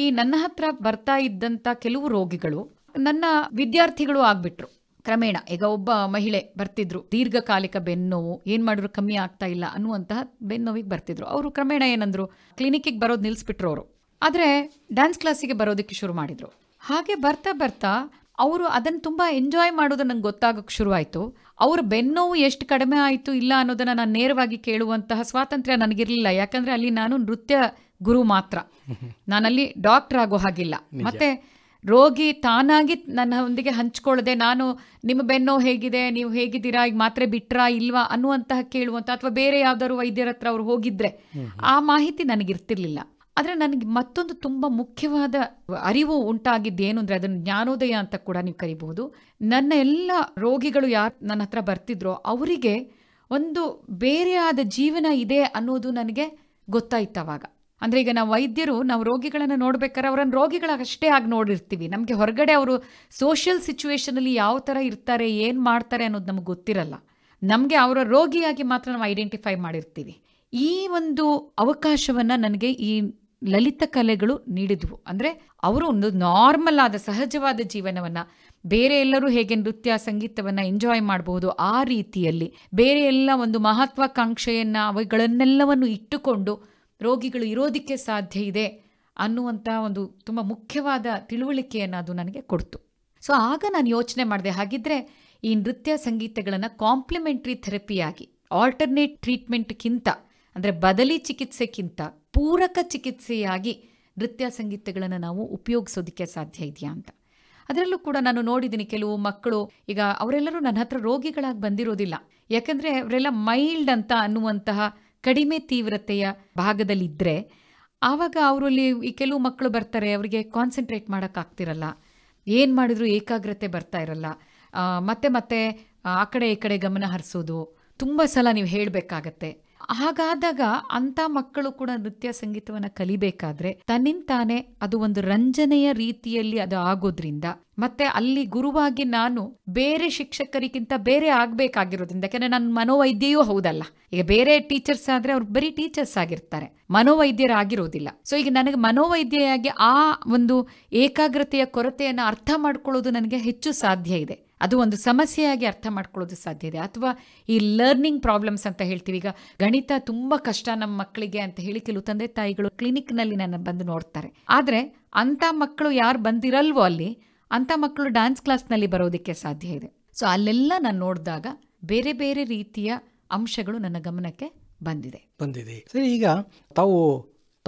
ಈ ನನ್ನ ಹತ್ರ ಬರ್ತಾ ಇದ್ದಂಥ ಕೆಲವು ರೋಗಿಗಳು ನನ್ನ ವಿದ್ಯಾರ್ಥಿಗಳು ಆಗಿಬಿಟ್ರು ಕ್ರಮೇಣ ಈಗ ಒಬ್ಬ ಮಹಿಳೆ ಬರ್ತಿದ್ರು ದೀರ್ಘಕಾಲಿಕ ಬೆನ್ನೋವು ಏನ್ ಮಾಡಿದ್ರು ಕಮ್ಮಿ ಆಗ್ತಾ ಇಲ್ಲ ಅನ್ನುವಂತಹ ಬೆನ್ನೋವಿಗೆ ಬರ್ತಿದ್ರು ಅವರು ಕ್ರಮೇಣ ಏನಂದ್ರು ಗೆ ಬರೋದು ನಿಲ್ಸ್ಬಿಟ್ರು ಅವರು ಆದ್ರೆ ಡ್ಯಾನ್ಸ್ ಕ್ಲಾಸಿಗೆ ಬರೋದಕ್ಕೆ ಶುರು ಮಾಡಿದ್ರು ಹಾಗೆ ಬರ್ತಾ ಬರ್ತಾ ಅವರು ಅದನ್ನು ತುಂಬಾ ಎಂಜಾಯ್ ಮಾಡೋದು ನಂಗೆ ಶುರು ಶುರುವಾಯಿತು ಅವ್ರ ಬೆನ್ನೋವು ಎಷ್ಟು ಕಡಿಮೆ ಆಯಿತು ಇಲ್ಲ ಅನ್ನೋದನ್ನ ನಾನು ನೇರವಾಗಿ ಕೇಳುವಂತಹ ಸ್ವಾತಂತ್ರ್ಯ ನನಗಿರಲಿಲ್ಲ ಯಾಕಂದ್ರೆ ಅಲ್ಲಿ ನಾನು ನೃತ್ಯ ಗುರು ಮಾತ್ರ ನಾನಲ್ಲಿ ಡಾಕ್ಟರ್ ಆಗೋ ಹಾಗಿಲ್ಲ ಮತ್ತೆ ರೋಗಿ ತಾನಾಗಿ ನನ್ನೊಂದಿಗೆ ಹಂಚ್ಕೊಳ್ಳದೆ ನಾನು ನಿಮ್ಮ ಬೆನ್ನೋ ಹೇಗಿದೆ ನೀವು ಹೇಗಿದ್ದೀರಾ ಈಗ ಮಾತ್ರೆ ಬಿಟ್ರಾ ಇಲ್ವಾ ಅನ್ನುವಂತಹ ಕೇಳುವಂತ ಅಥವಾ ಬೇರೆ ಯಾವ್ದಾದ್ರು ವೈದ್ಯರ ಹತ್ರ ಅವ್ರು ಹೋಗಿದ್ರೆ ಆ ಮಾಹಿತಿ ನನಗಿರ್ತಿರ್ಲಿಲ್ಲ ಆದರೆ ನನಗೆ ಮತ್ತೊಂದು ತುಂಬ ಮುಖ್ಯವಾದ ಅರಿವು ಏನು ಅಂದರೆ ಅದನ್ನು ಜ್ಞಾನೋದಯ ಅಂತ ಕೂಡ ನೀವು ಕರಿಬಹುದು ನನ್ನ ಎಲ್ಲ ರೋಗಿಗಳು ಯಾರು ನನ್ನ ಹತ್ರ ಬರ್ತಿದ್ರೋ ಅವರಿಗೆ ಒಂದು ಬೇರೆಯಾದ ಜೀವನ ಇದೆ ಅನ್ನೋದು ನನಗೆ ಗೊತ್ತಾಯ್ತು ಅಂದರೆ ಈಗ ನಾವು ವೈದ್ಯರು ನಾವು ರೋಗಿಗಳನ್ನು ನೋಡ್ಬೇಕಾದ್ರೆ ಅವರನ್ನು ರೋಗಿಗಳಷ್ಟೇ ಆಗಿ ನೋಡಿರ್ತೀವಿ ನಮಗೆ ಹೊರಗಡೆ ಅವರು ಸೋಷಿಯಲ್ ಸಿಚುವೇಷನಲ್ಲಿ ಯಾವ ಥರ ಇರ್ತಾರೆ ಏನು ಮಾಡ್ತಾರೆ ಅನ್ನೋದು ನಮಗೆ ಗೊತ್ತಿರಲ್ಲ ನಮಗೆ ಅವರ ರೋಗಿಯಾಗಿ ಮಾತ್ರ ನಾವು ಐಡೆಂಟಿಫೈ ಮಾಡಿರ್ತೀವಿ ಈ ಒಂದು ಅವಕಾಶವನ್ನು ನನಗೆ ಈ ಲಲಿತ ಕಲೆಗಳು ನೀಡಿದ್ವು ಅಂದರೆ ಅವರು ಒಂದು ನಾರ್ಮಲ್ ಆದ ಸಹಜವಾದ ಜೀವನವನ್ನು ಬೇರೆ ಎಲ್ಲರೂ ಹೇಗೆ ನೃತ್ಯ ಸಂಗೀತವನ್ನು ಎಂಜಾಯ್ ಮಾಡಬಹುದು ಆ ರೀತಿಯಲ್ಲಿ ಬೇರೆ ಎಲ್ಲ ಒಂದು ಮಹತ್ವಾಕಾಂಕ್ಷೆಯನ್ನು ಅವುಗಳನ್ನೆಲ್ಲವನ್ನು ಇಟ್ಟುಕೊಂಡು ರೋಗಿಗಳು ಇರೋದಕ್ಕೆ ಸಾಧ್ಯ ಇದೆ ಅನ್ನುವಂಥ ಒಂದು ತುಂಬ ಮುಖ್ಯವಾದ ತಿಳುವಳಿಕೆಯನ್ನು ಅದು ನನಗೆ ಕೊಡ್ತು ಸೊ ಆಗ ನಾನು ಯೋಚನೆ ಮಾಡಿದೆ ಹಾಗಿದ್ರೆ ಈ ನೃತ್ಯ ಸಂಗೀತಗಳನ್ನು ಕಾಂಪ್ಲಿಮೆಂಟ್ರಿ ಥೆರಪಿಯಾಗಿ ಆಲ್ಟರ್ನೇಟ್ ಟ್ರೀಟ್ಮೆಂಟ್ಗಿಂತ ಅಂದರೆ ಬದಲಿ ಚಿಕಿತ್ಸೆಗಿಂತ ಪೂರಕ ಚಿಕಿತ್ಸೆಯಾಗಿ ನೃತ್ಯ ಸಂಗೀತಗಳನ್ನು ನಾವು ಉಪಯೋಗಿಸೋದಕ್ಕೆ ಸಾಧ್ಯ ಇದೆಯಾ ಅಂತ ಅದರಲ್ಲೂ ಕೂಡ ನಾನು ನೋಡಿದ್ದೀನಿ ಕೆಲವು ಮಕ್ಕಳು ಈಗ ಅವರೆಲ್ಲರೂ ನನ್ನ ಹತ್ರ ರೋಗಿಗಳಾಗಿ ಬಂದಿರೋದಿಲ್ಲ ಯಾಕಂದರೆ ಅವರೆಲ್ಲ ಮೈಲ್ಡ್ ಅಂತ ಅನ್ನುವಂತಹ ಕಡಿಮೆ ತೀವ್ರತೆಯ ಭಾಗದಲ್ಲಿದ್ದರೆ ಆವಾಗ ಅವರಲ್ಲಿ ಈ ಕೆಲವು ಮಕ್ಕಳು ಬರ್ತಾರೆ ಅವರಿಗೆ ಕಾನ್ಸಂಟ್ರೇಟ್ ಮಾಡೋಕ್ಕಾಗ್ತಿರಲ್ಲ ಏನು ಮಾಡಿದ್ರು ಏಕಾಗ್ರತೆ ಬರ್ತಾ ಇರಲ್ಲ ಮತ್ತೆ ಮತ್ತೆ ಆ ಕಡೆ ಈ ಕಡೆ ಗಮನ ಹರಿಸೋದು ತುಂಬ ಸಲ ನೀವು ಹೇಳಬೇಕಾಗತ್ತೆ ಹಾಗಾದಾಗ ಅಂಥ ಮಕ್ಕಳು ಕೂಡ ನೃತ್ಯ ಸಂಗೀತವನ್ನ ಕಲಿಬೇಕಾದ್ರೆ ತನ್ನಿಂತಾನೆ ಅದು ಒಂದು ರಂಜನೆಯ ರೀತಿಯಲ್ಲಿ ಅದು ಆಗೋದ್ರಿಂದ ಮತ್ತೆ ಅಲ್ಲಿ ಗುರುವಾಗಿ ನಾನು ಬೇರೆ ಶಿಕ್ಷಕರಿಗಿಂತ ಬೇರೆ ಆಗ್ಬೇಕಾಗಿರೋದ್ರಿಂದ ಯಾಕಂದ್ರೆ ನನ್ನ ಮನೋವೈದ್ಯೆಯೂ ಹೌದಲ್ಲ ಈಗ ಬೇರೆ ಟೀಚರ್ಸ್ ಆದ್ರೆ ಅವ್ರು ಬರೀ ಟೀಚರ್ಸ್ ಆಗಿರ್ತಾರೆ ಮನೋವೈದ್ಯರಾಗಿರೋದಿಲ್ಲ ಸೊ ಈಗ ನನಗೆ ಮನೋವೈದ್ಯೆಯಾಗಿ ಆ ಒಂದು ಏಕಾಗ್ರತೆಯ ಕೊರತೆಯನ್ನು ಅರ್ಥ ಮಾಡ್ಕೊಳ್ಳೋದು ನನಗೆ ಹೆಚ್ಚು ಸಾಧ್ಯ ಇದೆ ಅದು ಒಂದು ಸಮಸ್ಯೆಯಾಗಿ ಅರ್ಥ ಮಾಡ್ಕೊಳ್ಳೋದು ಸಾಧ್ಯ ಇದೆ ಅಥವಾ ಈ ಲರ್ನಿಂಗ್ ಪ್ರಾಬ್ಲಮ್ಸ್ ಅಂತ ಹೇಳ್ತೀವಿ ಈಗ ಗಣಿತ ತುಂಬ ಕಷ್ಟ ನಮ್ಮ ಮಕ್ಕಳಿಗೆ ಅಂತ ಹೇಳಿ ಕೆಲವು ತಂದೆ ತಾಯಿಗಳು ಕ್ಲಿನಿಕ್ನಲ್ಲಿ ನನ್ನ ಬಂದು ನೋಡ್ತಾರೆ ಆದರೆ ಅಂಥ ಮಕ್ಕಳು ಯಾರು ಬಂದಿರಲ್ವೋ ಅಲ್ಲಿ ಅಂಥ ಮಕ್ಕಳು ಡ್ಯಾನ್ಸ್ ಕ್ಲಾಸ್ನಲ್ಲಿ ಬರೋದಕ್ಕೆ ಸಾಧ್ಯ ಇದೆ ಸೊ ಅಲ್ಲೆಲ್ಲ ನಾನು ನೋಡಿದಾಗ ಬೇರೆ ಬೇರೆ ರೀತಿಯ ಅಂಶಗಳು ನನ್ನ ಗಮನಕ್ಕೆ ಬಂದಿದೆ ಬಂದಿದೆ
ಸರಿ ಈಗ ತಾವು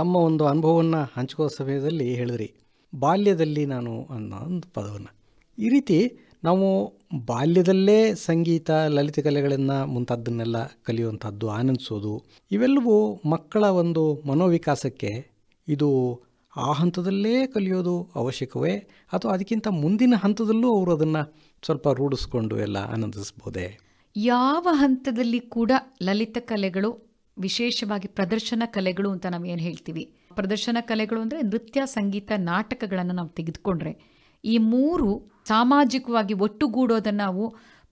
ತಮ್ಮ ಒಂದು ಅನುಭವವನ್ನು ಹಂಚ್ಕೋ ಸಮಯದಲ್ಲಿ ಹೇಳಿದ್ರಿ ಬಾಲ್ಯದಲ್ಲಿ ನಾನು ಅನ್ನೋ ಒಂದು ಪದವನ್ನು ಈ ರೀತಿ ನಾವು ಬಾಲ್ಯದಲ್ಲೇ ಸಂಗೀತ ಲಲಿತ ಕಲೆಗಳನ್ನು ಮುಂತಾದ್ದನ್ನೆಲ್ಲ ಕಲಿಯುವಂಥದ್ದು ಆನಂದಿಸೋದು ಇವೆಲ್ಲವೂ ಮಕ್ಕಳ ಒಂದು ಮನೋವಿಕಾಸಕ್ಕೆ ಇದು ಆ ಹಂತದಲ್ಲೇ ಕಲಿಯೋದು ಅವಶ್ಯಕವೇ ಅಥವಾ ಅದಕ್ಕಿಂತ ಮುಂದಿನ ಹಂತದಲ್ಲೂ ಅವರು ಅದನ್ನು ಸ್ವಲ್ಪ ರೂಢಿಸ್ಕೊಂಡು ಎಲ್ಲ ಆನಂದಿಸ್ಬೋದೇ
ಯಾವ ಹಂತದಲ್ಲಿ ಕೂಡ ಲಲಿತ ಕಲೆಗಳು ವಿಶೇಷವಾಗಿ ಪ್ರದರ್ಶನ ಕಲೆಗಳು ಅಂತ ನಾವು ಏನು ಹೇಳ್ತೀವಿ ಪ್ರದರ್ಶನ ಕಲೆಗಳು ಅಂದರೆ ನೃತ್ಯ ಸಂಗೀತ ನಾಟಕಗಳನ್ನು ನಾವು ತೆಗೆದುಕೊಂಡ್ರೆ ಈ ಮೂರು ಸಾಮಾಜಿಕವಾಗಿ ಒಟ್ಟುಗೂಡೋದನ್ನು ನಾವು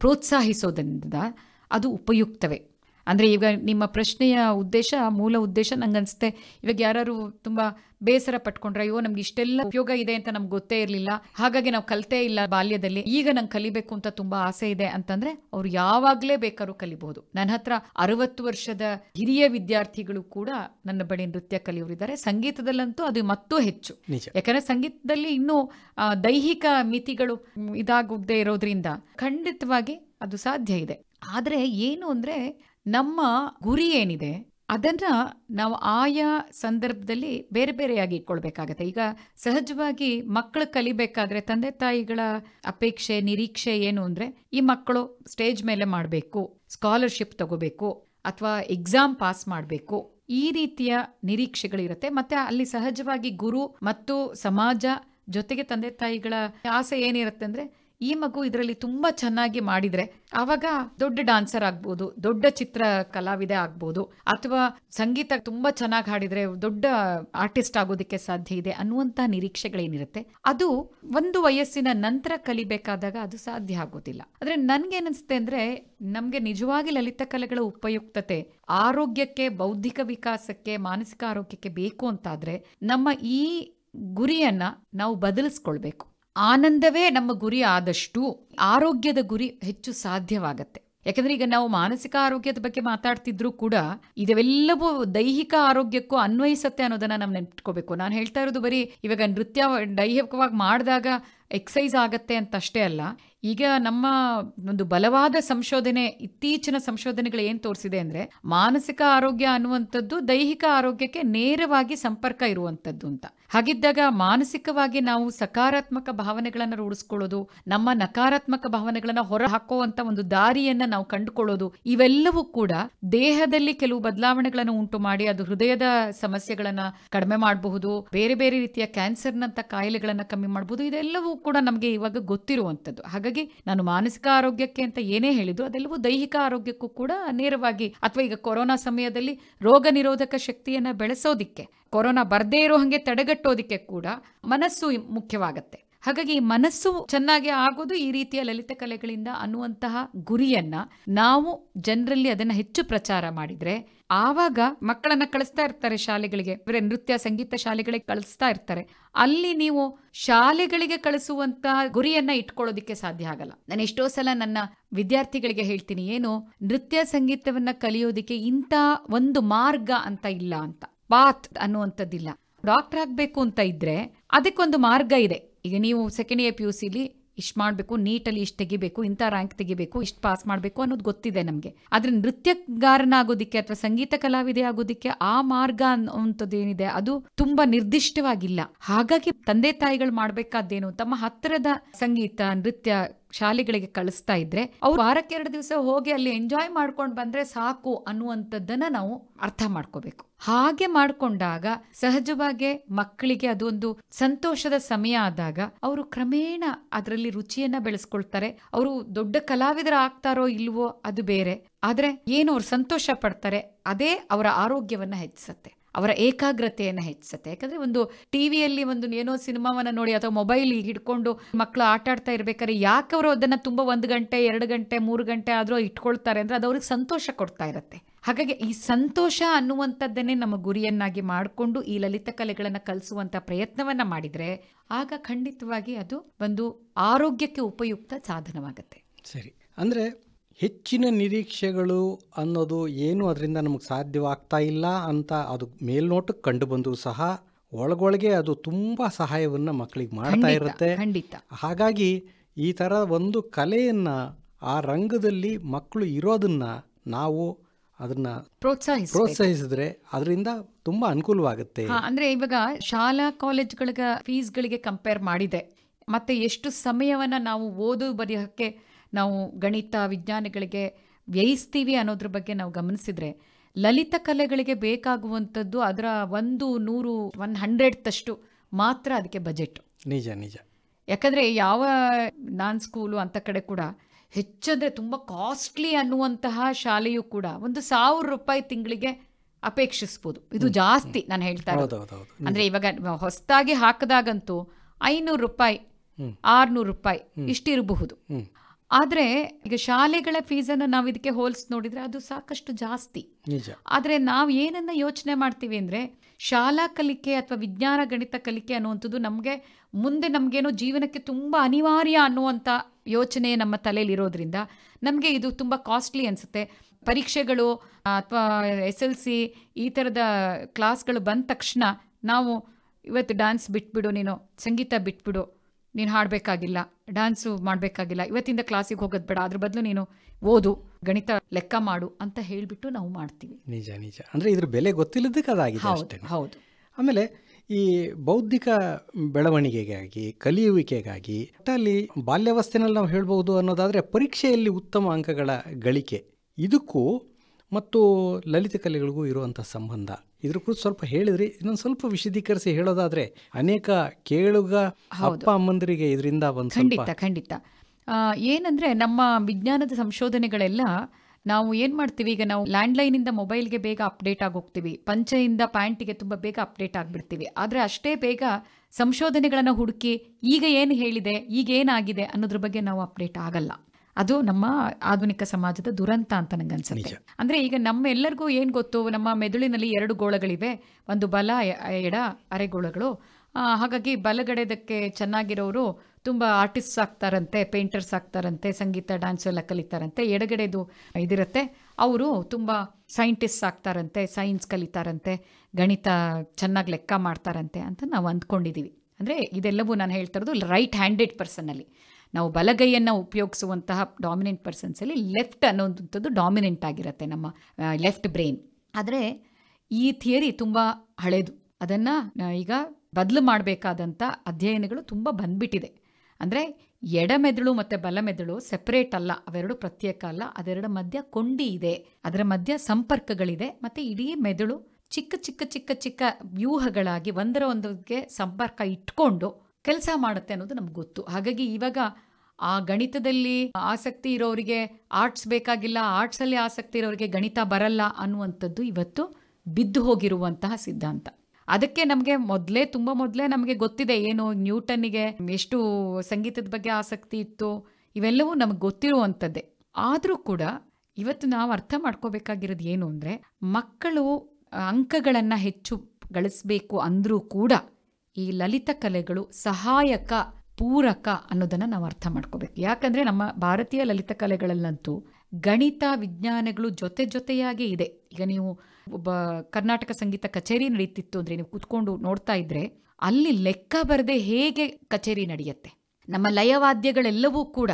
ಪ್ರೋತ್ಸಾಹಿಸೋದರಿಂದ ಅದು ಉಪಯುಕ್ತವೇ ಅಂದರೆ ಈಗ ನಿಮ್ಮ ಪ್ರಶ್ನೆಯ ಉದ್ದೇಶ ಮೂಲ ಉದ್ದೇಶ ನಂಗೆ ಅನಿಸುತ್ತೆ ಇವಾಗ ಯಾರು ತುಂಬ ಬೇಸರ ಪಟ್ಕೊಂಡ್ರೆ ಅಯ್ಯೋ ನಮ್ಗೆ ಇಷ್ಟೆಲ್ಲ ಉಪಯೋಗ ಇದೆ ಅಂತ ನಮ್ಗೆ ಗೊತ್ತೇ ಇರಲಿಲ್ಲ ಹಾಗಾಗಿ ನಾವು ಕಲಿತೇ ಇಲ್ಲ ಬಾಲ್ಯದಲ್ಲಿ ಈಗ ನಂಗೆ ಕಲಿಬೇಕು ಅಂತ ತುಂಬಾ ಆಸೆ ಇದೆ ಅಂತಂದ್ರೆ ಅವ್ರು ಯಾವಾಗಲೇ ಬೇಕಾದ್ರೂ ಕಲಿಬಹುದು ನನ್ನ ಹತ್ರ ಅರವತ್ತು ವರ್ಷದ ಹಿರಿಯ ವಿದ್ಯಾರ್ಥಿಗಳು ಕೂಡ ನನ್ನ ಬಳಿ ನೃತ್ಯ ಕಲಿಯೋರಿದ್ದಾರೆ ಸಂಗೀತದಲ್ಲಂತೂ ಅದು ಮತ್ತೂ ಹೆಚ್ಚು ಯಾಕಂದ್ರೆ ಸಂಗೀತದಲ್ಲಿ ಇನ್ನೂ ದೈಹಿಕ ಮಿತಿಗಳು ಇದಾಗದೇ ಇರೋದ್ರಿಂದ ಖಂಡಿತವಾಗಿ ಅದು ಸಾಧ್ಯ ಇದೆ ಆದರೆ ಏನು ಅಂದ್ರೆ ನಮ್ಮ ಗುರಿ ಏನಿದೆ ಅದನ್ನ ನಾವು ಆಯಾ ಸಂದರ್ಭದಲ್ಲಿ ಬೇರೆ ಬೇರೆಯಾಗಿ ಇಟ್ಕೊಳ್ಬೇಕಾಗತ್ತೆ ಈಗ ಸಹಜವಾಗಿ ಮಕ್ಕಳು ಕಲಿಬೇಕಾದ್ರೆ ತಂದೆ ತಾಯಿಗಳ ಅಪೇಕ್ಷೆ ನಿರೀಕ್ಷೆ ಏನು ಅಂದ್ರೆ ಈ ಮಕ್ಕಳು ಸ್ಟೇಜ್ ಮೇಲೆ ಮಾಡಬೇಕು ಸ್ಕಾಲರ್ಶಿಪ್ ತಗೋಬೇಕು ಅಥವಾ ಎಕ್ಸಾಮ್ ಪಾಸ್ ಮಾಡಬೇಕು ಈ ರೀತಿಯ ನಿರೀಕ್ಷೆಗಳಿರುತ್ತೆ ಮತ್ತೆ ಅಲ್ಲಿ ಸಹಜವಾಗಿ ಗುರು ಮತ್ತು ಸಮಾಜ ಜೊತೆಗೆ ತಂದೆ ತಾಯಿಗಳ ಆಸೆ ಏನಿರುತ್ತೆ ಅಂದ್ರೆ ಈ ಮಗು ಇದರಲ್ಲಿ ತುಂಬಾ ಚೆನ್ನಾಗಿ ಮಾಡಿದ್ರೆ ಆವಾಗ ದೊಡ್ಡ ಡಾನ್ಸರ್ ಆಗ್ಬೋದು ದೊಡ್ಡ ಚಿತ್ರ ಕಲಾವಿದೆ ಆಗ್ಬೋದು ಅಥವಾ ಸಂಗೀತ ತುಂಬಾ ಚೆನ್ನಾಗಿ ಹಾಡಿದ್ರೆ ದೊಡ್ಡ ಆರ್ಟಿಸ್ಟ್ ಆಗೋದಕ್ಕೆ ಸಾಧ್ಯ ಇದೆ ಅನ್ನುವಂಥ ನಿರೀಕ್ಷೆಗಳೇನಿರುತ್ತೆ ಅದು ಒಂದು ವಯಸ್ಸಿನ ನಂತರ ಕಲಿಬೇಕಾದಾಗ ಅದು ಸಾಧ್ಯ ಆಗೋದಿಲ್ಲ ನನ್ಗೆ ನನ್ಗೇನಿಸುತ್ತೆ ಅಂದ್ರೆ ನಮ್ಗೆ ನಿಜವಾಗಿ ಲಲಿತ ಕಲೆಗಳ ಉಪಯುಕ್ತತೆ ಆರೋಗ್ಯಕ್ಕೆ ಬೌದ್ಧಿಕ ವಿಕಾಸಕ್ಕೆ ಮಾನಸಿಕ ಆರೋಗ್ಯಕ್ಕೆ ಬೇಕು ಅಂತಾದ್ರೆ ನಮ್ಮ ಈ ಗುರಿಯನ್ನ ನಾವು ಬದಲಿಸ್ಕೊಳ್ಬೇಕು ಆನಂದವೇ ನಮ್ಮ ಗುರಿ ಆದಷ್ಟು ಆರೋಗ್ಯದ ಗುರಿ ಹೆಚ್ಚು ಸಾಧ್ಯವಾಗತ್ತೆ ಯಾಕಂದ್ರೆ ಈಗ ನಾವು ಮಾನಸಿಕ ಆರೋಗ್ಯದ ಬಗ್ಗೆ ಮಾತಾಡ್ತಿದ್ರು ಕೂಡ ಇದೆಲ್ಲವೂ ದೈಹಿಕ ಆರೋಗ್ಯಕ್ಕೂ ಅನ್ವಯಿಸತ್ತೆ ಅನ್ನೋದನ್ನ ನಾವು ನೆನ್ಪಿಟ್ಕೋಬೇಕು ನಾನು ಹೇಳ್ತಾ ಇರೋದು ಬರೀ ಇವಾಗ ನೃತ್ಯ ದೈಹಿಕವಾಗಿ ಮಾಡಿದಾಗ ಎಕ್ಸೈಸ್ ಆಗತ್ತೆ ಅಂತ ಅಷ್ಟೇ ಅಲ್ಲ ಈಗ ನಮ್ಮ ಒಂದು ಬಲವಾದ ಸಂಶೋಧನೆ ಇತ್ತೀಚಿನ ಸಂಶೋಧನೆಗಳು ಏನ್ ತೋರಿಸಿದೆ ಅಂದ್ರೆ ಮಾನಸಿಕ ಆರೋಗ್ಯ ಅನ್ನುವಂಥದ್ದು ದೈಹಿಕ ಆರೋಗ್ಯಕ್ಕೆ ನೇರವಾಗಿ ಸಂಪರ್ಕ ಇರುವಂಥದ್ದು ಅಂತ ಹಾಗಿದ್ದಾಗ ಮಾನಸಿಕವಾಗಿ ನಾವು ಸಕಾರಾತ್ಮಕ ಭಾವನೆಗಳನ್ನು ರೂಢಿಸ್ಕೊಳ್ಳೋದು ನಮ್ಮ ನಕಾರಾತ್ಮಕ ಭಾವನೆಗಳನ್ನು ಹೊರ ಹಾಕುವಂತ ಒಂದು ದಾರಿಯನ್ನ ನಾವು ಕಂಡುಕೊಳ್ಳೋದು ಇವೆಲ್ಲವೂ ಕೂಡ ದೇಹದಲ್ಲಿ ಕೆಲವು ಬದಲಾವಣೆಗಳನ್ನು ಉಂಟು ಮಾಡಿ ಅದು ಹೃದಯದ ಸಮಸ್ಯೆಗಳನ್ನ ಕಡಿಮೆ ಮಾಡಬಹುದು ಬೇರೆ ಬೇರೆ ರೀತಿಯ ಕ್ಯಾನ್ಸರ್ನಂತ ಕಾಯಿಲೆಗಳನ್ನ ಕಮ್ಮಿ ಮಾಡಬಹುದು ಇದೆಲ್ಲವೂ ಕೂಡ ನಮಗೆ ಇವಾಗ ಗೊತ್ತಿರುವಂತದ್ದು ಹಾಗಾಗಿ ಹಾಗಾಗಿ ನಾನು ಮಾನಸಿಕ ಆರೋಗ್ಯಕ್ಕೆ ಅಂತ ಏನೇ ಹೇಳಿದ್ರು ಅದೆಲ್ಲವೂ ದೈಹಿಕ ಆರೋಗ್ಯಕ್ಕೂ ಕೂಡ ನೇರವಾಗಿ ಅಥವಾ ಈಗ ಕೊರೋನಾ ಸಮಯದಲ್ಲಿ ರೋಗ ನಿರೋಧಕ ಶಕ್ತಿಯನ್ನ ಬೆಳೆಸೋದಿಕ್ಕೆ ಕೊರೋನಾ ಬರದೇ ಇರೋ ಹಾಗೆ ತಡೆಗಟ್ಟೋದಿಕ್ಕೆ ಕೂಡ ಮನಸ್ಸು ಮುಖ್ಯವಾಗತ್ತೆ ಹಾಗಾಗಿ ಮನಸ್ಸು ಚೆನ್ನಾಗಿ ಆಗೋದು ಈ ರೀತಿಯ ಲಲಿತ ಕಲೆಗಳಿಂದ ಅನ್ನುವಂತಹ ಗುರಿಯನ್ನ ನಾವು ಜನರಲ್ಲಿ ಅದನ್ನ ಹೆಚ್ಚು ಪ್ರಚಾರ ಮಾಡಿದ್ರೆ ಆವಾಗ ಮಕ್ಕಳನ್ನ ಕಳಿಸ್ತಾ ಇರ್ತಾರೆ ಶಾಲೆಗಳಿಗೆ ಅಂದ್ರೆ ನೃತ್ಯ ಸಂಗೀತ ಶಾಲೆಗಳಿಗೆ ಕಳಿಸ್ತಾ ಇರ್ತಾರೆ ಅಲ್ಲಿ ನೀವು ಶಾಲೆಗಳಿಗೆ ಕಳಿಸುವಂತಹ ಗುರಿಯನ್ನ ಇಟ್ಕೊಳ್ಳೋದಿಕ್ಕೆ ಸಾಧ್ಯ ಆಗಲ್ಲ ನಾನು ಎಷ್ಟೋ ಸಲ ನನ್ನ ವಿದ್ಯಾರ್ಥಿಗಳಿಗೆ ಹೇಳ್ತೀನಿ ಏನು ನೃತ್ಯ ಸಂಗೀತವನ್ನ ಕಲಿಯೋದಿಕ್ಕೆ ಇಂಥ ಒಂದು ಮಾರ್ಗ ಅಂತ ಇಲ್ಲ ಅಂತ ಪಾತ್ ಅನ್ನುವಂಥದ್ದಿಲ್ಲ ಡಾಕ್ಟರ್ ಆಗಬೇಕು ಅಂತ ಇದ್ರೆ ಅದಕ್ಕೊಂದು ಮಾರ್ಗ ಇದೆ ಈಗ ನೀವು ಸೆಕೆಂಡ್ ಇಯರ್ ಪಿ ಯು ಸಿಲಿ ಇಷ್ಟು ಮಾಡಬೇಕು ನೀಟಲ್ಲಿ ಇಷ್ಟು ತೆಗಿಬೇಕು ಇಂಥ ರ್ಯಾಂಕ್ ತೆಗಿಬೇಕು ಇಷ್ಟು ಪಾಸ್ ಮಾಡಬೇಕು ಅನ್ನೋದು ಗೊತ್ತಿದೆ ನಮಗೆ ಆದರೆ ನೃತ್ಯಗಾರನಾಗೋದಕ್ಕೆ ಅಥವಾ ಸಂಗೀತ ಕಲಾವಿದೆ ಆಗೋದಕ್ಕೆ ಆ ಮಾರ್ಗ ಅನ್ನುವಂಥದ್ದೇನಿದೆ ಅದು ತುಂಬಾ ನಿರ್ದಿಷ್ಟವಾಗಿಲ್ಲ ಹಾಗಾಗಿ ತಂದೆ ತಾಯಿಗಳು ಮಾಡಬೇಕಾದ್ದೇನು ತಮ್ಮ ಹತ್ತಿರದ ಸಂಗೀತ ನೃತ್ಯ ಶಾಲೆಗಳಿಗೆ ಕಳಿಸ್ತಾ ಇದ್ರೆ ಅವ್ರು ವಾರಕ್ಕೆ ಎರಡು ದಿವಸ ಹೋಗಿ ಅಲ್ಲಿ ಎಂಜಾಯ್ ಮಾಡ್ಕೊಂಡು ಬಂದ್ರೆ ಸಾಕು ಅನ್ನುವಂಥದ್ದನ್ನ ನಾವು ಅರ್ಥ ಮಾಡ್ಕೋಬೇಕು ಹಾಗೆ ಮಾಡ್ಕೊಂಡಾಗ ಸಹಜವಾಗಿ ಮಕ್ಕಳಿಗೆ ಅದೊಂದು ಸಂತೋಷದ ಸಮಯ ಆದಾಗ ಅವರು ಕ್ರಮೇಣ ಅದರಲ್ಲಿ ರುಚಿಯನ್ನ ಬೆಳೆಸ್ಕೊಳ್ತಾರೆ ಅವರು ದೊಡ್ಡ ಕಲಾವಿದರ ಆಗ್ತಾರೋ ಇಲ್ವೋ ಅದು ಬೇರೆ ಆದರೆ ಏನು ಅವ್ರು ಸಂತೋಷ ಪಡ್ತಾರೆ ಅದೇ ಅವರ ಆರೋಗ್ಯವನ್ನ ಹೆಚ್ಚಿಸುತ್ತೆ ಅವರ ಏಕಾಗ್ರತೆಯನ್ನು ಹೆಚ್ಚಿಸುತ್ತೆ ಯಾಕಂದರೆ ಒಂದು ಟಿ ವಿಯಲ್ಲಿ ಒಂದು ಏನೋ ಸಿನಿಮಾವನ್ನು ನೋಡಿ ಅಥವಾ ಮೊಬೈಲ್ ಹಿಡ್ಕೊಂಡು ಮಕ್ಕಳು ಆಟ ಆಡ್ತಾ ಇರಬೇಕಾದ್ರೆ ಯಾಕೆ ಅವರು ಅದನ್ನು ತುಂಬ ಒಂದು ಗಂಟೆ ಎರಡು ಗಂಟೆ ಮೂರು ಗಂಟೆ ಆದರೂ ಇಟ್ಕೊಳ್ತಾರೆ ಅಂದರೆ ಅದು ಅವ್ರಿಗೆ ಸಂತೋಷ ಕೊಡ್ತಾ ಇರುತ್ತೆ ಹಾಗಾಗಿ ಈ ಸಂತೋಷ ಅನ್ನುವಂಥದ್ದನ್ನೇ ನಮ್ಮ ಗುರಿಯನ್ನಾಗಿ ಮಾಡಿಕೊಂಡು ಈ ಲಲಿತ ಕಲೆಗಳನ್ನು ಕಲಿಸುವಂಥ ಪ್ರಯತ್ನವನ್ನು ಮಾಡಿದರೆ ಆಗ ಖಂಡಿತವಾಗಿ ಅದು ಒಂದು ಆರೋಗ್ಯಕ್ಕೆ ಉಪಯುಕ್ತ ಸಾಧನವಾಗುತ್ತೆ ಸರಿ ಅಂದರೆ
ಹೆಚ್ಚಿನ ನಿರೀಕ್ಷೆಗಳು ಅನ್ನೋದು ಏನು ಅದರಿಂದ ನಮಗೆ ಸಾಧ್ಯವಾಗ್ತಾ ಇಲ್ಲ ಅಂತ ಅದು ಮೇಲ್ನೋಟಕ್ಕೆ ಕಂಡು ಸಹ ಒಳಗೊಳಗೆ ಅದು ತುಂಬ ಸಹಾಯವನ್ನು ಮಕ್ಕಳಿಗೆ ಮಾಡ್ತಾ ಇರುತ್ತೆ ಖಂಡಿತ ಹಾಗಾಗಿ ಈ ಥರ ಒಂದು ಕಲೆಯನ್ನು ಆ ರಂಗದಲ್ಲಿ ಮಕ್ಕಳು ಇರೋದನ್ನು ನಾವು ಅದನ್ನ ಪ್ರೋತ್ಸಾಹಿಸ ಪ್ರೋತ್ಸಾಹಿಸಿದ್ರೆ ಅದರಿಂದ ತುಂಬಾ ಅನುಕೂಲವಾಗುತ್ತೆ
ಅಂದ್ರೆ ಇವಾಗ ಶಾಲಾ ಕಾಲೇಜ್ಗಳಿಗೆ ಫೀಸ್ಗಳಿಗೆ ಕಂಪೇರ್ ಮಾಡಿದೆ ಮತ್ತೆ ಎಷ್ಟು ಸಮಯವನ್ನ ನಾವು ಓದು ಬರೆಯೋಕ್ಕೆ ನಾವು ಗಣಿತ ವಿಜ್ಞಾನಗಳಿಗೆ ವ್ಯಯಿಸ್ತೀವಿ ಅನ್ನೋದ್ರ ಬಗ್ಗೆ ನಾವು ಗಮನಿಸಿದರೆ ಲಲಿತ ಕಲೆಗಳಿಗೆ ಬೇಕಾಗುವಂಥದ್ದು ಅದರ ಒಂದು ನೂರು ಒನ್ ಹಂಡ್ರೆಡ್ ತಷ್ಟು ಮಾತ್ರ ಅದಕ್ಕೆ ಬಜೆಟ್ ನಿಜ ನಿಜ ಯಾಕಂದರೆ ಯಾವ ನಾನ್ ಸ್ಕೂಲು ಅಂತ ಕಡೆ ಕೂಡ ಹೆಚ್ಚಂದರೆ ತುಂಬ ಕಾಸ್ಟ್ಲಿ ಅನ್ನುವಂತಹ ಶಾಲೆಯೂ ಕೂಡ ಒಂದು ಸಾವಿರ ರೂಪಾಯಿ ತಿಂಗಳಿಗೆ ಅಪೇಕ್ಷಿಸ್ಬೋದು ಇದು ಜಾಸ್ತಿ ನಾನು ಹೇಳ್ತಾ ಅಂದರೆ ಇವಾಗ ಹೊಸದಾಗಿ ಹಾಕಿದಾಗಂತೂ ಐನೂರು ರೂಪಾಯಿ ಆರ್ನೂರು ರೂಪಾಯಿ ಇಷ್ಟಿರಬಹುದು ಆದರೆ ಈಗ ಶಾಲೆಗಳ ಫೀಸನ್ನು ನಾವು ಇದಕ್ಕೆ ಹೋಲ್ಸ್ ನೋಡಿದರೆ ಅದು ಸಾಕಷ್ಟು ಜಾಸ್ತಿ ಆದರೆ ನಾವು ಏನನ್ನ ಯೋಚನೆ ಮಾಡ್ತೀವಿ ಅಂದರೆ ಶಾಲಾ ಕಲಿಕೆ ಅಥವಾ ವಿಜ್ಞಾನ ಗಣಿತ ಕಲಿಕೆ ಅನ್ನುವಂಥದ್ದು ನಮಗೆ ಮುಂದೆ ನಮಗೇನೋ ಜೀವನಕ್ಕೆ ತುಂಬ ಅನಿವಾರ್ಯ ಅನ್ನುವಂಥ ಯೋಚನೆ ನಮ್ಮ ತಲೆಯಲ್ಲಿ ಇರೋದ್ರಿಂದ ನಮಗೆ ಇದು ತುಂಬ ಕಾಸ್ಟ್ಲಿ ಅನಿಸುತ್ತೆ ಪರೀಕ್ಷೆಗಳು ಅಥವಾ ಎಸ್ ಎಲ್ ಸಿ ಈ ಥರದ ಕ್ಲಾಸ್ಗಳು ಬಂದ ತಕ್ಷಣ ನಾವು ಇವತ್ತು ಡ್ಯಾನ್ಸ್ ಬಿಟ್ಬಿಡು ನೀನು ಸಂಗೀತ ಬಿಟ್ಬಿಡು ನೀನು ಹಾಡಬೇಕಾಗಿಲ್ಲ ಡ್ಯಾನ್ಸು ಮಾಡಬೇಕಾಗಿಲ್ಲ ಇವತ್ತಿಂದ ಕ್ಲಾಸಿಗೆ ಹೋಗೋದು ಬೇಡ ಅದ್ರ ಬದಲು ನೀನು ಓದು ಗಣಿತ ಲೆಕ್ಕ ಮಾಡು ಅಂತ ಹೇಳಿಬಿಟ್ಟು ನಾವು ಮಾಡ್ತೀವಿ ನಿಜ ನಿಜ
ಅಂದರೆ ಇದ್ರ ಬೆಲೆ ಗೊತ್ತಿಲ್ಲದಕ್ಕೆ ಅದಾಗಿದೆ ಅಷ್ಟೇ ಹೌದು ಆಮೇಲೆ ಈ ಬೌದ್ಧಿಕ ಬೆಳವಣಿಗೆಗಾಗಿ ಕಲಿಯುವಿಕೆಗಾಗಿ ಒಟ್ಟಲ್ಲಿ ಬಾಲ್ಯಾವಸ್ಥೆನಲ್ಲಿ ನಾವು ಹೇಳ್ಬೋದು ಅನ್ನೋದಾದರೆ ಪರೀಕ್ಷೆಯಲ್ಲಿ ಉತ್ತಮ ಅಂಕಗಳ ಗಳಿಕೆ ಇದಕ್ಕೂ ಮತ್ತು ಲಲಿತ ಕಲೆಗಳಿಗೂ ಇರುವಂಥ ಸಂಬಂಧ ಇದ್ರ ಕುರಿತು ಸ್ವಲ್ಪ ಹೇಳಿದ್ರಿ ಇನ್ನೊಂದು ಸ್ವಲ್ಪ ವಿಶದೀಕರಿಸಿ ಹೇಳೋದಾದ್ರೆ ಅನೇಕ ಕೇಳುಗ ಅಪ್ಪ ಅಮ್ಮಂದರಿಗೆ ಇದರಿಂದ ಒಂದು ಖಂಡಿತ
ಖಂಡಿತ ಏನಂದ್ರೆ ನಮ್ಮ ವಿಜ್ಞಾನದ ಸಂಶೋಧನೆಗಳೆಲ್ಲ ನಾವು ಏನು ಮಾಡ್ತೀವಿ ಈಗ ನಾವು ಲ್ಯಾಂಡ್ಲೈನಿಂದ ಮೊಬೈಲ್ಗೆ ಬೇಗ ಅಪ್ಡೇಟ್ ಆಗೋಗ್ತೀವಿ ಪಂಚೆಯಿಂದ ಪ್ಯಾಂಟಿಗೆ ತುಂಬಾ ಬೇಗ ಅಪ್ಡೇಟ್ ಆಗಿಬಿಡ್ತೀವಿ ಆದರೆ ಅಷ್ಟೇ ಬೇಗ ಸಂಶೋಧನೆಗಳನ್ನ ಹುಡುಕಿ ಈಗ ಏನು ಹೇಳಿದೆ ಈಗ ಏನಾಗಿದೆ ಅನ್ನೋದ್ರ ಬಗ್ಗೆ ನಾವು ಅಪ್ಡೇಟ್ ಆಗಲ್ಲ ಅದು ನಮ್ಮ ಆಧುನಿಕ ಸಮಾಜದ ದುರಂತ ಅಂತ ನಂಗೆ ಅನ್ಸುತ್ತೆ ಅಂದ್ರೆ ಈಗ ನಮ್ಮೆಲ್ಲರಿಗೂ ಏನ್ ಗೊತ್ತು ನಮ್ಮ ಮೆದುಳಿನಲ್ಲಿ ಎರಡು ಗೋಳಗಳಿವೆ ಒಂದು ಬಲ ಎಡ ಅರೆಗೋಳಗಳು ಹಾಗಾಗಿ ಬಲಗಡೆದಕ್ಕೆ ಚೆನ್ನಾಗಿರೋರು ತುಂಬ ಆರ್ಟಿಸ್ಟ್ಸ್ ಆಗ್ತಾರಂತೆ ಪೇಂಟರ್ಸ್ ಆಗ್ತಾರಂತೆ ಸಂಗೀತ ಡ್ಯಾನ್ಸ್ ಎಲ್ಲ ಕಲಿತಾರಂತೆ ಎಡಗಡೆದು ಇದಿರುತ್ತೆ ಅವರು ತುಂಬ ಸೈಂಟಿಸ್ಟ್ ಆಗ್ತಾರಂತೆ ಸೈನ್ಸ್ ಕಲಿತಾರಂತೆ ಗಣಿತ ಚೆನ್ನಾಗಿ ಲೆಕ್ಕ ಮಾಡ್ತಾರಂತೆ ಅಂತ ನಾವು ಅಂದ್ಕೊಂಡಿದ್ದೀವಿ ಅಂದರೆ ಇದೆಲ್ಲವೂ ನಾನು ಹೇಳ್ತಾ ಇರೋದು ರೈಟ್ ಹ್ಯಾಂಡೆಡ್ ಪರ್ಸನಲ್ಲಿ ನಾವು ಬಲಗೈಯನ್ನು ಉಪಯೋಗಿಸುವಂತಹ ಡಾಮಿನೆಂಟ್ ಪರ್ಸನ್ಸಲ್ಲಿ ಲೆಫ್ಟ್ ಅನ್ನೋದಂಥದ್ದು ಡಾಮಿನೆಂಟ್ ಆಗಿರುತ್ತೆ ನಮ್ಮ ಲೆಫ್ಟ್ ಬ್ರೈನ್ ಆದರೆ ಈ ಥಿಯರಿ ತುಂಬ ಹಳೇದು ಅದನ್ನು ಈಗ ಬದಲು ಮಾಡಬೇಕಾದಂಥ ಅಧ್ಯಯನಗಳು ತುಂಬ ಬಂದ್ಬಿಟ್ಟಿದೆ ಅಂದರೆ ಮೆದುಳು ಮತ್ತು ಮೆದುಳು ಸೆಪರೇಟ್ ಅಲ್ಲ ಅವೆರಡು ಪ್ರತ್ಯೇಕ ಅಲ್ಲ ಅದೆರಡು ಮಧ್ಯ ಕೊಂಡಿ ಇದೆ ಅದರ ಮಧ್ಯ ಸಂಪರ್ಕಗಳಿದೆ ಮತ್ತು ಇಡೀ ಮೆದುಳು ಚಿಕ್ಕ ಚಿಕ್ಕ ಚಿಕ್ಕ ಚಿಕ್ಕ ವ್ಯೂಹಗಳಾಗಿ ಒಂದರ ಒಂದಕ್ಕೆ ಸಂಪರ್ಕ ಇಟ್ಕೊಂಡು ಕೆಲಸ ಮಾಡುತ್ತೆ ಅನ್ನೋದು ನಮ್ಗೆ ಗೊತ್ತು ಹಾಗಾಗಿ ಇವಾಗ ಆ ಗಣಿತದಲ್ಲಿ ಆಸಕ್ತಿ ಇರೋರಿಗೆ ಆರ್ಟ್ಸ್ ಬೇಕಾಗಿಲ್ಲ ಆರ್ಟ್ಸಲ್ಲಿ ಆಸಕ್ತಿ ಇರೋರಿಗೆ ಗಣಿತ ಬರಲ್ಲ ಅನ್ನುವಂಥದ್ದು ಇವತ್ತು ಬಿದ್ದು ಹೋಗಿರುವಂತಹ ಸಿದ್ಧಾಂತ ಅದಕ್ಕೆ ನಮಗೆ ಮೊದಲೇ ತುಂಬ ಮೊದಲೇ ನಮಗೆ ಗೊತ್ತಿದೆ ಏನು ನ್ಯೂಟನ್ನಿಗೆ ಎಷ್ಟು ಸಂಗೀತದ ಬಗ್ಗೆ ಆಸಕ್ತಿ ಇತ್ತು ಇವೆಲ್ಲವೂ ನಮಗೆ ಗೊತ್ತಿರುವಂಥದ್ದೇ ಆದರೂ ಕೂಡ ಇವತ್ತು ನಾವು ಅರ್ಥ ಮಾಡ್ಕೋಬೇಕಾಗಿರೋದು ಏನು ಅಂದ್ರೆ ಮಕ್ಕಳು ಅಂಕಗಳನ್ನು ಹೆಚ್ಚು ಗಳಿಸ್ಬೇಕು ಅಂದ್ರೂ ಕೂಡ ಈ ಲಲಿತ ಕಲೆಗಳು ಸಹಾಯಕ ಪೂರಕ ಅನ್ನೋದನ್ನು ನಾವು ಅರ್ಥ ಮಾಡ್ಕೋಬೇಕು ಯಾಕಂದರೆ ನಮ್ಮ ಭಾರತೀಯ ಲಲಿತ ಕಲೆಗಳಲ್ಲಂತೂ ಗಣಿತ ವಿಜ್ಞಾನಗಳು ಜೊತೆ ಜೊತೆಯಾಗೇ ಇದೆ ಈಗ ನೀವು ಒಬ್ಬ ಕರ್ನಾಟಕ ಸಂಗೀತ ಕಚೇರಿ ನಡೀತಿತ್ತು ಅಂದರೆ ನೀವು ಕೂತ್ಕೊಂಡು ನೋಡ್ತಾ ಇದ್ರೆ ಅಲ್ಲಿ ಲೆಕ್ಕ ಬರದೆ ಹೇಗೆ ಕಚೇರಿ ನಡೆಯುತ್ತೆ ನಮ್ಮ ಲಯವಾದ್ಯಗಳೆಲ್ಲವೂ ಕೂಡ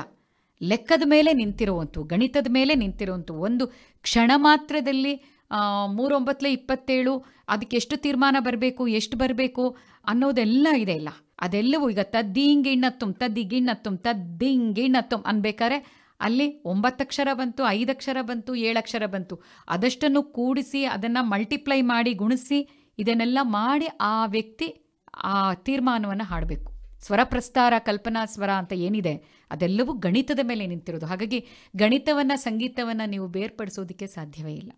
ಲೆಕ್ಕದ ಮೇಲೆ ನಿಂತಿರುವಂಥವು ಗಣಿತದ ಮೇಲೆ ನಿಂತಿರುವಂಥವು ಒಂದು ಕ್ಷಣ ಮಾತ್ರದಲ್ಲಿ ಮೂರೊಂಬತ್ತಲೇ ಇಪ್ಪತ್ತೇಳು ಅದಕ್ಕೆ ಎಷ್ಟು ತೀರ್ಮಾನ ಬರಬೇಕು ಎಷ್ಟು ಬರಬೇಕು ಅನ್ನೋದೆಲ್ಲ ಇದೆ ಇಲ್ಲ ಅದೆಲ್ಲವೂ ಈಗ ತದ್ದಿಂಗ್ ಇಣ್ಣತ್ತುಂ ತದ್ದಿ ಗಿಣ್ಣತ್ತುಂ ಅನ್ಬೇಕಾರೆ ಅಲ್ಲಿ ಒಂಬತ್ತಕ್ಷರ ಬಂತು ಐದಕ್ಷರ ಬಂತು ಏಳಕ್ಷರ ಬಂತು ಅದಷ್ಟನ್ನು ಕೂಡಿಸಿ ಅದನ್ನು ಮಲ್ಟಿಪ್ಲೈ ಮಾಡಿ ಗುಣಿಸಿ ಇದನ್ನೆಲ್ಲ ಮಾಡಿ ಆ ವ್ಯಕ್ತಿ ಆ ತೀರ್ಮಾನವನ್ನು ಹಾಡಬೇಕು ಪ್ರಸ್ತಾರ ಕಲ್ಪನಾ ಸ್ವರ ಅಂತ ಏನಿದೆ ಅದೆಲ್ಲವೂ ಗಣಿತದ ಮೇಲೆ ನಿಂತಿರೋದು ಹಾಗಾಗಿ ಗಣಿತವನ್ನು ಸಂಗೀತವನ್ನು ನೀವು ಬೇರ್ಪಡಿಸೋದಕ್ಕೆ ಸಾಧ್ಯವೇ ಇಲ್ಲ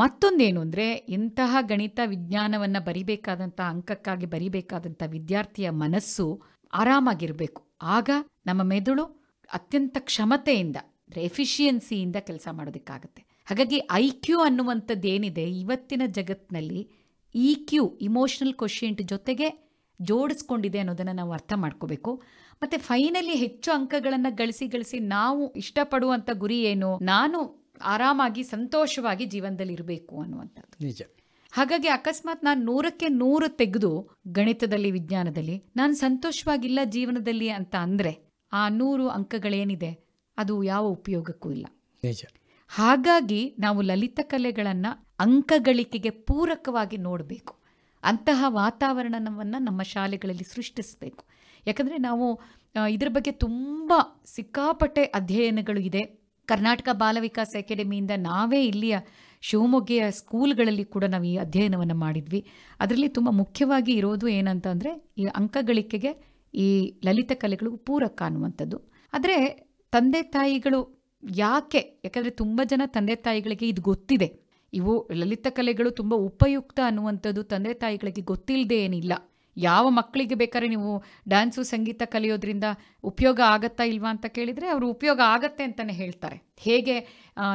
ಮತ್ತೊಂದೇನು ಅಂದರೆ ಇಂತಹ ಗಣಿತ ವಿಜ್ಞಾನವನ್ನು ಬರಿಬೇಕಾದಂಥ ಅಂಕಕ್ಕಾಗಿ ಬರಿಬೇಕಾದಂಥ ವಿದ್ಯಾರ್ಥಿಯ ಮನಸ್ಸು ಆರಾಮಾಗಿರಬೇಕು ಆಗ ನಮ್ಮ ಮೆದುಳು ಅತ್ಯಂತ ಕ್ಷಮತೆಯಿಂದ ಅಂದರೆ ಎಫಿಷಿಯನ್ಸಿಯಿಂದ ಕೆಲಸ ಮಾಡೋದಕ್ಕಾಗತ್ತೆ ಹಾಗಾಗಿ ಐ ಕ್ಯೂ ಅನ್ನುವಂಥದ್ದೇನಿದೆ ಇವತ್ತಿನ ಜಗತ್ತಿನಲ್ಲಿ ಇ ಕ್ಯೂ ಇಮೋಷನಲ್ ಕ್ವಶಿಯಂಟ್ ಜೊತೆಗೆ ಜೋಡಿಸ್ಕೊಂಡಿದೆ ಅನ್ನೋದನ್ನು ನಾವು ಅರ್ಥ ಮಾಡ್ಕೋಬೇಕು ಮತ್ತು ಫೈನಲಿ ಹೆಚ್ಚು ಅಂಕಗಳನ್ನು ಗಳಿಸಿ ಗಳಿಸಿ ನಾವು ಇಷ್ಟಪಡುವಂಥ ಗುರಿ ಏನು ನಾನು ಆರಾಮಾಗಿ ಸಂತೋಷವಾಗಿ ಜೀವನದಲ್ಲಿ ಇರಬೇಕು ಅನ್ನುವಂಥದ್ದು ನಿಜ ಹಾಗಾಗಿ ಅಕಸ್ಮಾತ್ ನಾನು ನೂರಕ್ಕೆ ನೂರು ತೆಗೆದು ಗಣಿತದಲ್ಲಿ ವಿಜ್ಞಾನದಲ್ಲಿ ನಾನು ಸಂತೋಷವಾಗಿಲ್ಲ ಜೀವನದಲ್ಲಿ ಅಂತ ಅಂದರೆ ಆ ನೂರು ಅಂಕಗಳೇನಿದೆ ಅದು ಯಾವ ಉಪಯೋಗಕ್ಕೂ ಇಲ್ಲ ನಿಜ ಹಾಗಾಗಿ ನಾವು ಲಲಿತ ಕಲೆಗಳನ್ನು ಅಂಕಗಳಿಕೆಗೆ ಪೂರಕವಾಗಿ ನೋಡಬೇಕು ಅಂತಹ ವಾತಾವರಣವನ್ನು ನಮ್ಮ ಶಾಲೆಗಳಲ್ಲಿ ಸೃಷ್ಟಿಸಬೇಕು ಯಾಕಂದರೆ ನಾವು ಇದರ ಬಗ್ಗೆ ತುಂಬ ಸಿಕ್ಕಾಪಟ್ಟೆ ಅಧ್ಯಯನಗಳು ಇದೆ ಕರ್ನಾಟಕ ಬಾಲ ವಿಕಾಸ ಅಕಾಡೆಮಿಯಿಂದ ನಾವೇ ಇಲ್ಲಿಯ ಶಿವಮೊಗ್ಗೆಯ ಸ್ಕೂಲ್ಗಳಲ್ಲಿ ಕೂಡ ನಾವು ಈ ಅಧ್ಯಯನವನ್ನು ಮಾಡಿದ್ವಿ ಅದರಲ್ಲಿ ತುಂಬ ಮುಖ್ಯವಾಗಿ ಇರೋದು ಏನಂತಂದರೆ ಈ ಅಂಕಗಳಿಕೆಗೆ ಈ ಲಲಿತ ಕಲೆಗಳು ಪೂರಕ ಅನ್ನುವಂಥದ್ದು ಆದರೆ ತಂದೆ ತಾಯಿಗಳು ಯಾಕೆ ಯಾಕಂದರೆ ತುಂಬ ಜನ ತಂದೆ ತಾಯಿಗಳಿಗೆ ಇದು ಗೊತ್ತಿದೆ ಇವು ಲಲಿತ ಕಲೆಗಳು ತುಂಬ ಉಪಯುಕ್ತ ಅನ್ನುವಂಥದ್ದು ತಂದೆ ತಾಯಿಗಳಿಗೆ ಗೊತ್ತಿಲ್ಲದೆ ಏನಿಲ್ಲ ಯಾವ ಮಕ್ಕಳಿಗೆ ಬೇಕಾದ್ರೆ ನೀವು ಡ್ಯಾನ್ಸು ಸಂಗೀತ ಕಲಿಯೋದ್ರಿಂದ ಉಪಯೋಗ ಆಗತ್ತಾ ಇಲ್ವಾ ಅಂತ ಕೇಳಿದರೆ ಅವರು ಉಪಯೋಗ ಆಗತ್ತೆ ಅಂತಲೇ ಹೇಳ್ತಾರೆ ಹೇಗೆ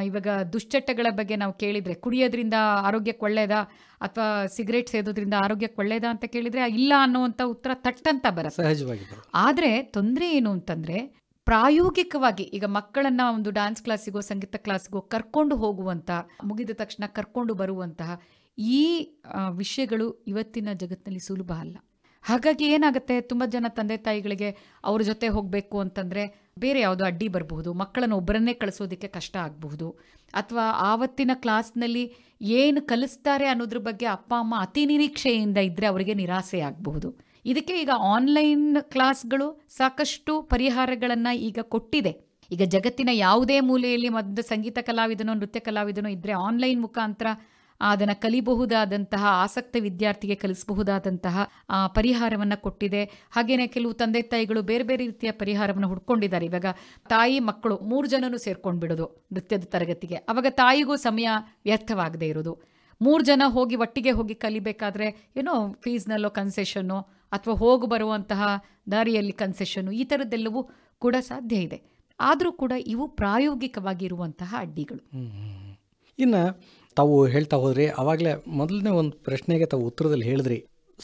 ಇವಾಗ ದುಶ್ಚಟಗಳ ಬಗ್ಗೆ ನಾವು ಕೇಳಿದರೆ ಕುಡಿಯೋದ್ರಿಂದ ಆರೋಗ್ಯಕ್ಕೆ ಒಳ್ಳೇದಾ ಅಥವಾ ಸಿಗರೇಟ್ ಸೇದೋದ್ರಿಂದ ಆರೋಗ್ಯಕ್ಕೆ ಒಳ್ಳೇದಾ ಅಂತ ಕೇಳಿದರೆ ಇಲ್ಲ ಅನ್ನುವಂಥ ಉತ್ತರ ತಟ್ಟಂತ ಬರುತ್ತೆ ಸಹಜವಾಗಿ ಆದರೆ ತೊಂದರೆ ಏನು ಅಂತಂದರೆ ಪ್ರಾಯೋಗಿಕವಾಗಿ ಈಗ ಮಕ್ಕಳನ್ನು ಒಂದು ಡ್ಯಾನ್ಸ್ ಕ್ಲಾಸಿಗೋ ಸಂಗೀತ ಕ್ಲಾಸ್ಗೋ ಕರ್ಕೊಂಡು ಹೋಗುವಂಥ ಮುಗಿದ ತಕ್ಷಣ ಕರ್ಕೊಂಡು ಬರುವಂತಹ ಈ ವಿಷಯಗಳು ಇವತ್ತಿನ ಜಗತ್ತಿನಲ್ಲಿ ಸುಲಭ ಅಲ್ಲ ಹಾಗಾಗಿ ಏನಾಗುತ್ತೆ ತುಂಬ ಜನ ತಂದೆ ತಾಯಿಗಳಿಗೆ ಅವ್ರ ಜೊತೆ ಹೋಗಬೇಕು ಅಂತಂದರೆ ಬೇರೆ ಯಾವುದೋ ಅಡ್ಡಿ ಬರಬಹುದು ಮಕ್ಕಳನ್ನು ಒಬ್ಬರನ್ನೇ ಕಳಿಸೋದಕ್ಕೆ ಕಷ್ಟ ಆಗಬಹುದು ಅಥವಾ ಆವತ್ತಿನ ಕ್ಲಾಸ್ನಲ್ಲಿ ಏನು ಕಲಿಸ್ತಾರೆ ಅನ್ನೋದ್ರ ಬಗ್ಗೆ ಅಪ್ಪ ಅಮ್ಮ ಅತಿ ನಿರೀಕ್ಷೆಯಿಂದ ಇದ್ದರೆ ಅವರಿಗೆ ನಿರಾಸೆ ಆಗಬಹುದು ಇದಕ್ಕೆ ಈಗ ಆನ್ಲೈನ್ ಕ್ಲಾಸ್ಗಳು ಸಾಕಷ್ಟು ಪರಿಹಾರಗಳನ್ನು ಈಗ ಕೊಟ್ಟಿದೆ ಈಗ ಜಗತ್ತಿನ ಯಾವುದೇ ಮೂಲೆಯಲ್ಲಿ ಮದ್ದು ಸಂಗೀತ ಕಲಾವಿದನೋ ನೃತ್ಯ ಕಲಾವಿದನೋ ಇದ್ದರೆ ಆನ್ಲೈನ್ ಮುಖಾಂತರ ಅದನ್ನು ಕಲಿಬಹುದಾದಂತಹ ಆಸಕ್ತ ವಿದ್ಯಾರ್ಥಿಗೆ ಕಲಿಸಬಹುದಾದಂತಹ ಪರಿಹಾರವನ್ನು ಕೊಟ್ಟಿದೆ ಹಾಗೆಯೇ ಕೆಲವು ತಂದೆ ತಾಯಿಗಳು ಬೇರೆ ಬೇರೆ ರೀತಿಯ ಪರಿಹಾರವನ್ನು ಹುಡ್ಕೊಂಡಿದ್ದಾರೆ ಇವಾಗ ತಾಯಿ ಮಕ್ಕಳು ಮೂರು ಜನನೂ ಸೇರ್ಕೊಂಡು ಬಿಡೋದು ನೃತ್ಯದ ತರಗತಿಗೆ ಅವಾಗ ತಾಯಿಗೂ ಸಮಯ ವ್ಯರ್ಥವಾಗದೇ ಇರೋದು ಮೂರು ಜನ ಹೋಗಿ ಒಟ್ಟಿಗೆ ಹೋಗಿ ಕಲಿಬೇಕಾದ್ರೆ ಏನೋ ಫೀಸ್ನಲ್ಲೋ ಕನ್ಸೆಷನ್ನು ಅಥವಾ ಹೋಗಿ ಬರುವಂತಹ ದಾರಿಯಲ್ಲಿ ಕನ್ಸೆಷನ್ನು ಈ ಥರದ್ದೆಲ್ಲವೂ ಕೂಡ ಸಾಧ್ಯ ಇದೆ ಆದರೂ ಕೂಡ ಇವು ಪ್ರಾಯೋಗಿಕವಾಗಿರುವಂತಹ ಅಡ್ಡಿಗಳು
ಇನ್ನು ತಾವು ಹೇಳ್ತಾ ಹೋದ್ರಿ ಆವಾಗಲೇ ಮೊದಲನೇ ಒಂದು ಪ್ರಶ್ನೆಗೆ ತಾವು ಉತ್ತರದಲ್ಲಿ ಹೇಳಿದ್ರಿ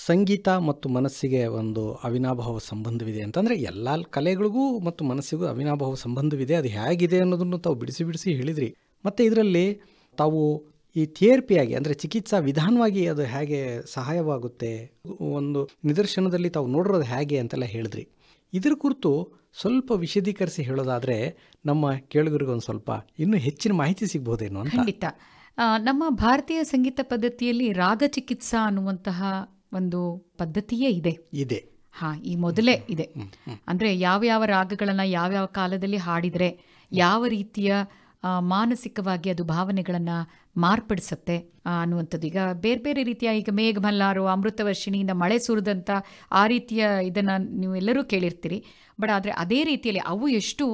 ಸಂಗೀತ ಮತ್ತು ಮನಸ್ಸಿಗೆ ಒಂದು ಅವಿನಾಭಾವ ಸಂಬಂಧವಿದೆ ಅಂತಂದರೆ ಎಲ್ಲ ಕಲೆಗಳಿಗೂ ಮತ್ತು ಮನಸ್ಸಿಗೂ ಅವಿನಾಭಾವ ಸಂಬಂಧವಿದೆ ಅದು ಹೇಗಿದೆ ಅನ್ನೋದನ್ನು ತಾವು ಬಿಡಿಸಿ ಬಿಡಿಸಿ ಹೇಳಿದ್ರಿ ಮತ್ತು ಇದರಲ್ಲಿ ತಾವು ಈ ಥಿಯರ್ಪಿಯಾಗಿ ಅಂದರೆ ಚಿಕಿತ್ಸಾ ವಿಧಾನವಾಗಿ ಅದು ಹೇಗೆ ಸಹಾಯವಾಗುತ್ತೆ ಒಂದು ನಿದರ್ಶನದಲ್ಲಿ ತಾವು ನೋಡಿರೋದು ಹೇಗೆ ಅಂತೆಲ್ಲ ಹೇಳಿದ್ರಿ ಇದ್ರ ಕುರಿತು ಸ್ವಲ್ಪ ವಿಶದೀಕರಿಸಿ ಹೇಳೋದಾದರೆ ನಮ್ಮ ಕೇಳುಗರಿಗೆ ಒಂದು ಸ್ವಲ್ಪ ಇನ್ನೂ ಹೆಚ್ಚಿನ ಮಾಹಿತಿ ಸಿಗ್ಬೋದೇನು ಅಂತ ಖಂಡಿತ
ನಮ್ಮ ಭಾರತೀಯ ಸಂಗೀತ ಪದ್ಧತಿಯಲ್ಲಿ ರಾಗ ಚಿಕಿತ್ಸಾ ಅನ್ನುವಂತಹ ಒಂದು ಪದ್ಧತಿಯೇ ಇದೆ ಇದೆ ಹಾ ಈ ಮೊದಲೇ ಇದೆ ಅಂದ್ರೆ ಯಾವ ಯಾವ ರಾಗಗಳನ್ನ ಯಾವ್ಯಾವ ಕಾಲದಲ್ಲಿ ಹಾಡಿದ್ರೆ ಯಾವ ರೀತಿಯ ಮಾನಸಿಕವಾಗಿ ಅದು ಭಾವನೆಗಳನ್ನ ಮಾರ್ಪಡಿಸುತ್ತೆ ಅನ್ನುವಂಥದ್ದು ಈಗ ಬೇರೆ ಬೇರೆ ರೀತಿಯ ಈಗ ಮೇಘಮಲ್ಲಾರು ಅಮೃತವರ್ಷಿಣಿಯಿಂದ ಮಳೆ ಸುರಿದಂಥ ಆ ರೀತಿಯ ಇದನ್ನು ನೀವು ಎಲ್ಲರೂ ಕೇಳಿರ್ತೀರಿ ಬಟ್ ಆದರೆ ಅದೇ ರೀತಿಯಲ್ಲಿ ಅವು ಎಷ್ಟು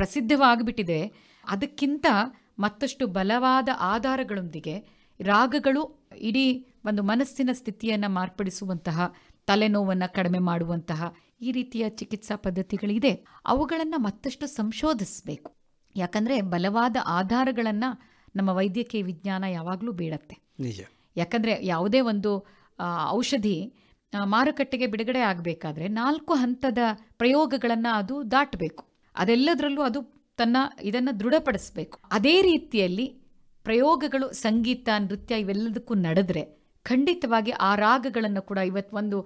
ಪ್ರಸಿದ್ಧವಾಗಿಬಿಟ್ಟಿದೆ ಅದಕ್ಕಿಂತ ಮತ್ತಷ್ಟು ಬಲವಾದ ಆಧಾರಗಳೊಂದಿಗೆ ರಾಗಗಳು ಇಡೀ ಒಂದು ಮನಸ್ಸಿನ ಸ್ಥಿತಿಯನ್ನು ಮಾರ್ಪಡಿಸುವಂತಹ ತಲೆನೋವನ್ನು ಕಡಿಮೆ ಮಾಡುವಂತಹ ಈ ರೀತಿಯ ಚಿಕಿತ್ಸಾ ಪದ್ಧತಿಗಳಿದೆ ಅವುಗಳನ್ನು ಮತ್ತಷ್ಟು ಸಂಶೋಧಿಸಬೇಕು ಯಾಕಂದರೆ ಬಲವಾದ ಆಧಾರಗಳನ್ನು ನಮ್ಮ ವೈದ್ಯಕೀಯ ವಿಜ್ಞಾನ ಯಾವಾಗಲೂ ಬೀಳತ್ತೆ ಯಾಕಂದರೆ ಯಾವುದೇ ಒಂದು ಔಷಧಿ ಮಾರುಕಟ್ಟೆಗೆ ಬಿಡುಗಡೆ ಆಗಬೇಕಾದ್ರೆ ನಾಲ್ಕು ಹಂತದ ಪ್ರಯೋಗಗಳನ್ನು ಅದು ದಾಟಬೇಕು ಅದೆಲ್ಲದರಲ್ಲೂ ಅದು ತನ್ನ ಇದನ್ನು ದೃಢಪಡಿಸಬೇಕು ಅದೇ ರೀತಿಯಲ್ಲಿ ಪ್ರಯೋಗಗಳು ಸಂಗೀತ ನೃತ್ಯ ಇವೆಲ್ಲದಕ್ಕೂ ನಡೆದ್ರೆ ಖಂಡಿತವಾಗಿ ಆ ರಾಗಗಳನ್ನು ಕೂಡ ಇವತ್ತು ಒಂದು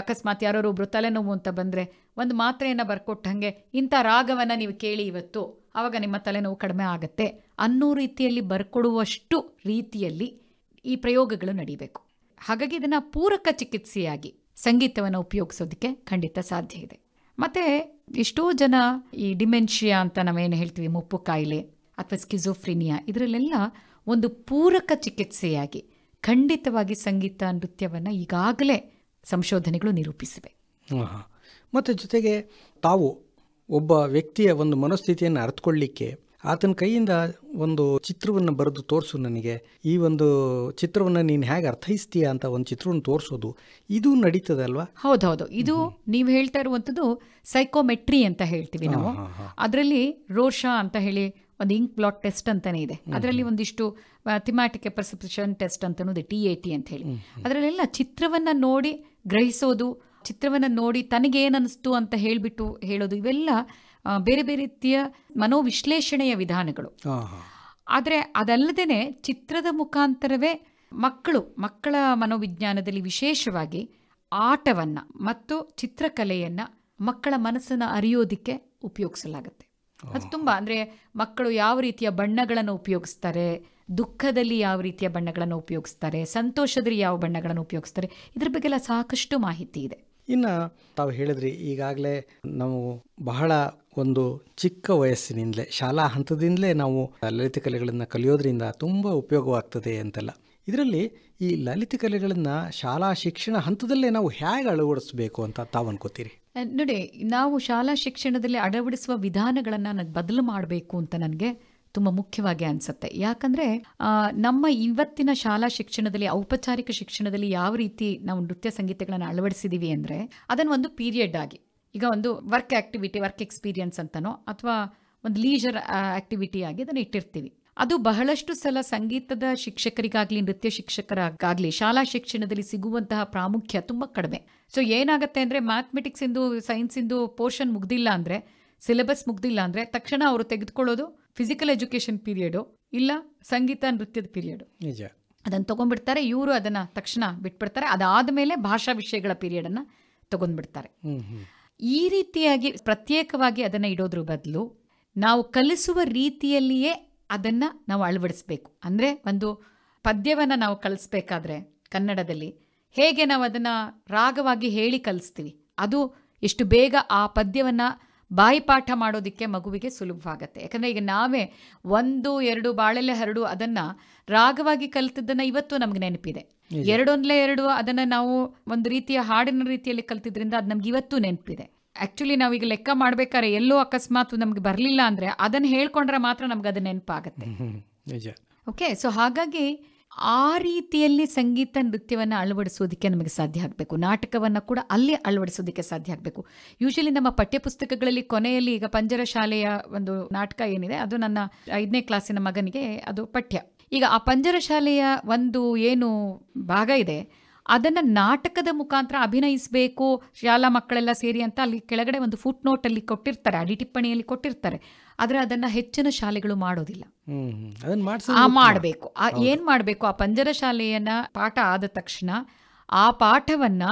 ಅಕಸ್ಮಾತ್ ಯಾರೋ ಒಬ್ರು ತಲೆನೋವು ಅಂತ ಬಂದರೆ ಒಂದು ಮಾತ್ರೆಯನ್ನು ಬರ್ಕೊಟ್ಟಂಗೆ ಇಂಥ ರಾಗವನ್ನು ನೀವು ಕೇಳಿ ಇವತ್ತು ಆವಾಗ ನಿಮ್ಮ ತಲೆನೋವು ಕಡಿಮೆ ಆಗುತ್ತೆ ಅನ್ನೋ ರೀತಿಯಲ್ಲಿ ಬರ್ಕೊಡುವಷ್ಟು ರೀತಿಯಲ್ಲಿ ಈ ಪ್ರಯೋಗಗಳು ನಡೀಬೇಕು ಹಾಗಾಗಿ ಇದನ್ನು ಪೂರಕ ಚಿಕಿತ್ಸೆಯಾಗಿ ಸಂಗೀತವನ್ನು ಉಪಯೋಗಿಸೋದಕ್ಕೆ ಖಂಡಿತ ಸಾಧ್ಯ ಇದೆ ಮತ್ತೆ ಎಷ್ಟೋ ಜನ ಈ ಡಿಮೆನ್ಷಿಯಾ ಅಂತ ನಾವೇನು ಹೇಳ್ತೀವಿ ಮುಪ್ಪು ಕಾಯಿಲೆ ಅಥವಾ ಸ್ಕಿಝೋಫ್ರಿನಿಯಾ ಇದರಲ್ಲೆಲ್ಲ ಒಂದು ಪೂರಕ ಚಿಕಿತ್ಸೆಯಾಗಿ ಖಂಡಿತವಾಗಿ ಸಂಗೀತ ನೃತ್ಯವನ್ನು ಈಗಾಗಲೇ ಸಂಶೋಧನೆಗಳು ನಿರೂಪಿಸಿವೆ ಮತ್ತು
ಜೊತೆಗೆ ತಾವು ಒಬ್ಬ ವ್ಯಕ್ತಿಯ ಒಂದು ಮನಸ್ಥಿತಿಯನ್ನು ಅರ್ಥಕೊಳ್ಳಿಕ್ಕೆ ಆತನ ಕೈಯಿಂದ ಒಂದು ಚಿತ್ರವನ್ನು ಬರೆದು ತೋರಿಸು ನನಗೆ ಈ ಒಂದು ಚಿತ್ರವನ್ನು ನೀನು ಹೇಗೆ ಅರ್ಥೈಸ್ತೀಯ
ಅಂತ ಒಂದು ಚಿತ್ರವನ್ನು ತೋರಿಸೋದು ಇದು ನಡೀತದೆ ಅಲ್ವಾ ಹೌದೌದು ಇದು ನೀವು ಹೇಳ್ತಾ ಇರುವಂಥದ್ದು ಸೈಕೋಮೆಟ್ರಿ ಅಂತ ಹೇಳ್ತೀವಿ ನಾವು ಅದರಲ್ಲಿ ರೋಷಾ ಅಂತ ಹೇಳಿ ಒಂದು ಇಂಕ್ ಬ್ಲಾಟ್ ಟೆಸ್ಟ್ ಅಂತಲೇ ಇದೆ ಅದರಲ್ಲಿ ಒಂದಿಷ್ಟು ಥಿಮ್ಯಾಟಿಕ್ ಪರ್ಸೆಪ್ಷನ್ ಟೆಸ್ಟ್ ಅನ್ನೋದು ಟಿ ಎ ಟಿ ಅಂತ ಹೇಳಿ ಅದರಲ್ಲೆಲ್ಲ ಚಿತ್ರವನ್ನು ನೋಡಿ ಗ್ರಹಿಸೋದು ಚಿತ್ರವನ್ನು ನೋಡಿ ತನಗೇನು ಅಂತ ಹೇಳಿಬಿಟ್ಟು ಹೇಳೋದು ಇವೆಲ್ಲ ಬೇರೆ ಬೇರೆ ರೀತಿಯ ಮನೋವಿಶ್ಲೇಷಣೆಯ ವಿಧಾನಗಳು ಆದರೆ ಅದಲ್ಲದೇ ಚಿತ್ರದ ಮುಖಾಂತರವೇ ಮಕ್ಕಳು ಮಕ್ಕಳ ಮನೋವಿಜ್ಞಾನದಲ್ಲಿ ವಿಶೇಷವಾಗಿ ಆಟವನ್ನು ಮತ್ತು ಚಿತ್ರಕಲೆಯನ್ನು ಮಕ್ಕಳ ಮನಸ್ಸನ್ನು ಅರಿಯೋದಕ್ಕೆ ಉಪಯೋಗಿಸಲಾಗುತ್ತೆ ಅದು ತುಂಬ ಅಂದರೆ ಮಕ್ಕಳು ಯಾವ ರೀತಿಯ ಬಣ್ಣಗಳನ್ನು ಉಪಯೋಗಿಸ್ತಾರೆ ದುಃಖದಲ್ಲಿ ಯಾವ ರೀತಿಯ ಬಣ್ಣಗಳನ್ನು ಉಪಯೋಗಿಸ್ತಾರೆ ಸಂತೋಷದಲ್ಲಿ ಯಾವ ಬಣ್ಣಗಳನ್ನು ಉಪಯೋಗಿಸ್ತಾರೆ ಇದ್ರ ಬಗ್ಗೆಲ್ಲ ಸಾಕಷ್ಟು ಮಾಹಿತಿ ಇದೆ ಇನ್ನು
ತಾವು ಹೇಳಿದ್ರಿ ಈಗಾಗಲೇ ನಾವು ಬಹಳ ಒಂದು ಚಿಕ್ಕ ವಯಸ್ಸಿನಿಂದಲೇ ಶಾಲಾ ಹಂತದಿಂದಲೇ ನಾವು ಲಲಿತ ಕಲೆಗಳನ್ನು ಕಲಿಯೋದ್ರಿಂದ ತುಂಬ ಉಪಯೋಗವಾಗ್ತದೆ ಅಂತೆಲ್ಲ ಇದರಲ್ಲಿ ಈ ಲಲಿತ ಕಲೆಗಳನ್ನು ಶಾಲಾ ಶಿಕ್ಷಣ ಹಂತದಲ್ಲೇ ನಾವು ಹೇಗೆ ಅಳವಡಿಸಬೇಕು ಅಂತ ತಾವು ಅನ್ಕೋತೀರಿ
ನೋಡಿ ನಾವು ಶಾಲಾ ಶಿಕ್ಷಣದಲ್ಲಿ ಅಳವಡಿಸುವ ವಿಧಾನಗಳನ್ನು ನಾನು ಬದಲು ಮಾಡಬೇಕು ಅಂತ ನನಗೆ ತುಂಬ ಮುಖ್ಯವಾಗಿ ಅನ್ಸುತ್ತೆ ಯಾಕಂದರೆ ನಮ್ಮ ಇವತ್ತಿನ ಶಾಲಾ ಶಿಕ್ಷಣದಲ್ಲಿ ಔಪಚಾರಿಕ ಶಿಕ್ಷಣದಲ್ಲಿ ಯಾವ ರೀತಿ ನಾವು ನೃತ್ಯ ಸಂಗೀತಗಳನ್ನು ಅಳವಡಿಸಿದ್ದೀವಿ ಅಂದರೆ ಅದನ್ನ ಒಂದು ಪೀರಿಯಡ್ ಆಗಿ ಈಗ ಒಂದು ವರ್ಕ್ ಆಕ್ಟಿವಿಟಿ ವರ್ಕ್ ಎಕ್ಸ್ಪೀರಿಯನ್ಸ್ ಅಂತನೋ ಅಥವಾ ಒಂದು ಲೀಜರ್ ಆಕ್ಟಿವಿಟಿ ಆಗಿ ಅದನ್ನು ಇಟ್ಟಿರ್ತೀವಿ ಅದು ಬಹಳಷ್ಟು ಸಲ ಸಂಗೀತದ ಶಿಕ್ಷಕರಿಗಾಗಲಿ ನೃತ್ಯ ಶಿಕ್ಷಕರಾಗಲಿ ಶಾಲಾ ಶಿಕ್ಷಣದಲ್ಲಿ ಸಿಗುವಂತಹ ಪ್ರಾಮುಖ್ಯ ತುಂಬ ಕಡಿಮೆ ಸೊ ಏನಾಗುತ್ತೆ ಅಂದರೆ ಮ್ಯಾಥ್ಮೆಟಿಕ್ಸಿಂದು ಇಂದು ಪೋರ್ಷನ್ ಮುಗ್ದಿಲ್ಲ ಅಂದರೆ ಸಿಲೆಬಸ್ ಮುಗ್ದಿಲ್ಲ ಅಂದ್ರೆ ತಕ್ಷಣ ಅವರು ತೆಗೆದುಕೊಳ್ಳೋದು ಫಿಸಿಕಲ್ ಎಜುಕೇಷನ್ ಪೀರಿಯಡು ಇಲ್ಲ ಸಂಗೀತ ನೃತ್ಯದ ಪೀರಿಯಡು ನಿಜ ಅದನ್ನು ತೊಗೊಂಡ್ಬಿಡ್ತಾರೆ ಇವರು ಅದನ್ನ ತಕ್ಷಣ ಬಿಟ್ಬಿಡ್ತಾರೆ ಅದಾದ ಮೇಲೆ ಭಾಷಾ ವಿಷಯಗಳ ಪೀರಿಯಡನ್ನು ತಗೊಂಡ್ಬಿಡ್ತಾರೆ ಈ ರೀತಿಯಾಗಿ ಪ್ರತ್ಯೇಕವಾಗಿ ಅದನ್ನು ಇಡೋದ್ರ ಬದಲು ನಾವು ಕಲಿಸುವ ರೀತಿಯಲ್ಲಿಯೇ ಅದನ್ನು ನಾವು ಅಳವಡಿಸ್ಬೇಕು ಅಂದರೆ ಒಂದು ಪದ್ಯವನ್ನು ನಾವು ಕಲಿಸ್ಬೇಕಾದ್ರೆ ಕನ್ನಡದಲ್ಲಿ ಹೇಗೆ ನಾವು ಅದನ್ನು ರಾಗವಾಗಿ ಹೇಳಿ ಕಲಿಸ್ತೀವಿ ಅದು ಎಷ್ಟು ಬೇಗ ಆ ಪದ್ಯವನ್ನು ಬಾಯಿಪಾಠ ಮಾಡೋದಕ್ಕೆ ಮಗುವಿಗೆ ಸುಲಭವಾಗತ್ತೆ ಯಾಕಂದರೆ ಈಗ ನಾವೇ ಒಂದು ಎರಡು ಬಾಳೆಲೆ ಹರಡು ಅದನ್ನು ರಾಗವಾಗಿ ಕಲಿತದ್ದನ್ನು ಇವತ್ತು ನಮ್ಗೆ ನೆನಪಿದೆ ಎರಡೊಂದಲೇ ಎರಡು ಅದನ್ನು ನಾವು ಒಂದು ರೀತಿಯ ಹಾಡಿನ ರೀತಿಯಲ್ಲಿ ಕಲ್ತಿದ್ರಿಂದ ಅದು ನಮ್ಗೆ ಇವತ್ತು ನೆನಪಿದೆ ಆ್ಯಕ್ಚುಲಿ ನಾವೀಗ ಲೆಕ್ಕ ಮಾಡ್ಬೇಕಾದ್ರೆ ಎಲ್ಲೋ ಅಕಸ್ಮಾತ್ ನಮ್ಗೆ ಬರಲಿಲ್ಲ ಅಂದರೆ ಅದನ್ನು ಹೇಳ್ಕೊಂಡ್ರೆ ಮಾತ್ರ ನಮ್ಗೆ ಅದು ನೆನಪಾಗತ್ತೆ ಓಕೆ ಸೊ ಹಾಗಾಗಿ ಆ ರೀತಿಯಲ್ಲಿ ಸಂಗೀತ ನೃತ್ಯವನ್ನು ಅಳವಡಿಸೋದಕ್ಕೆ ನಮಗೆ ಸಾಧ್ಯ ಆಗಬೇಕು ನಾಟಕವನ್ನು ಕೂಡ ಅಲ್ಲೇ ಅಳವಡಿಸೋದಕ್ಕೆ ಸಾಧ್ಯ ಆಗಬೇಕು ಯೂಶಲಿ ನಮ್ಮ ಪಠ್ಯಪುಸ್ತಕಗಳಲ್ಲಿ ಕೊನೆಯಲ್ಲಿ ಈಗ ಪಂಜರ ಶಾಲೆಯ ಒಂದು ನಾಟಕ ಏನಿದೆ ಅದು ನನ್ನ ಐದನೇ ಕ್ಲಾಸಿನ ಮಗನಿಗೆ ಅದು ಪಠ್ಯ ಈಗ ಆ ಪಂಜರ ಶಾಲೆಯ ಒಂದು ಏನು ಭಾಗ ಇದೆ ಅದನ್ನು ನಾಟಕದ ಮುಖಾಂತರ ಅಭಿನಯಿಸಬೇಕು ಶಾಲಾ ಮಕ್ಕಳೆಲ್ಲ ಸೇರಿ ಅಂತ ಅಲ್ಲಿ ಕೆಳಗಡೆ ಒಂದು ಫುಟ್ ನೋಟಲ್ಲಿ ಕೊಟ್ಟಿರ್ತಾರೆ ಟಿಪ್ಪಣಿಯಲ್ಲಿ ಕೊಟ್ಟಿರ್ತಾರೆ ಆದರೆ ಅದನ್ನು ಹೆಚ್ಚಿನ ಶಾಲೆಗಳು ಮಾಡೋದಿಲ್ಲ
ಆ ಮಾಡಬೇಕು
ಏನು ಮಾಡಬೇಕು ಆ ಪಂಜರ ಶಾಲೆಯನ್ನ ಪಾಠ ಆದ ತಕ್ಷಣ ಆ ಪಾಠವನ್ನು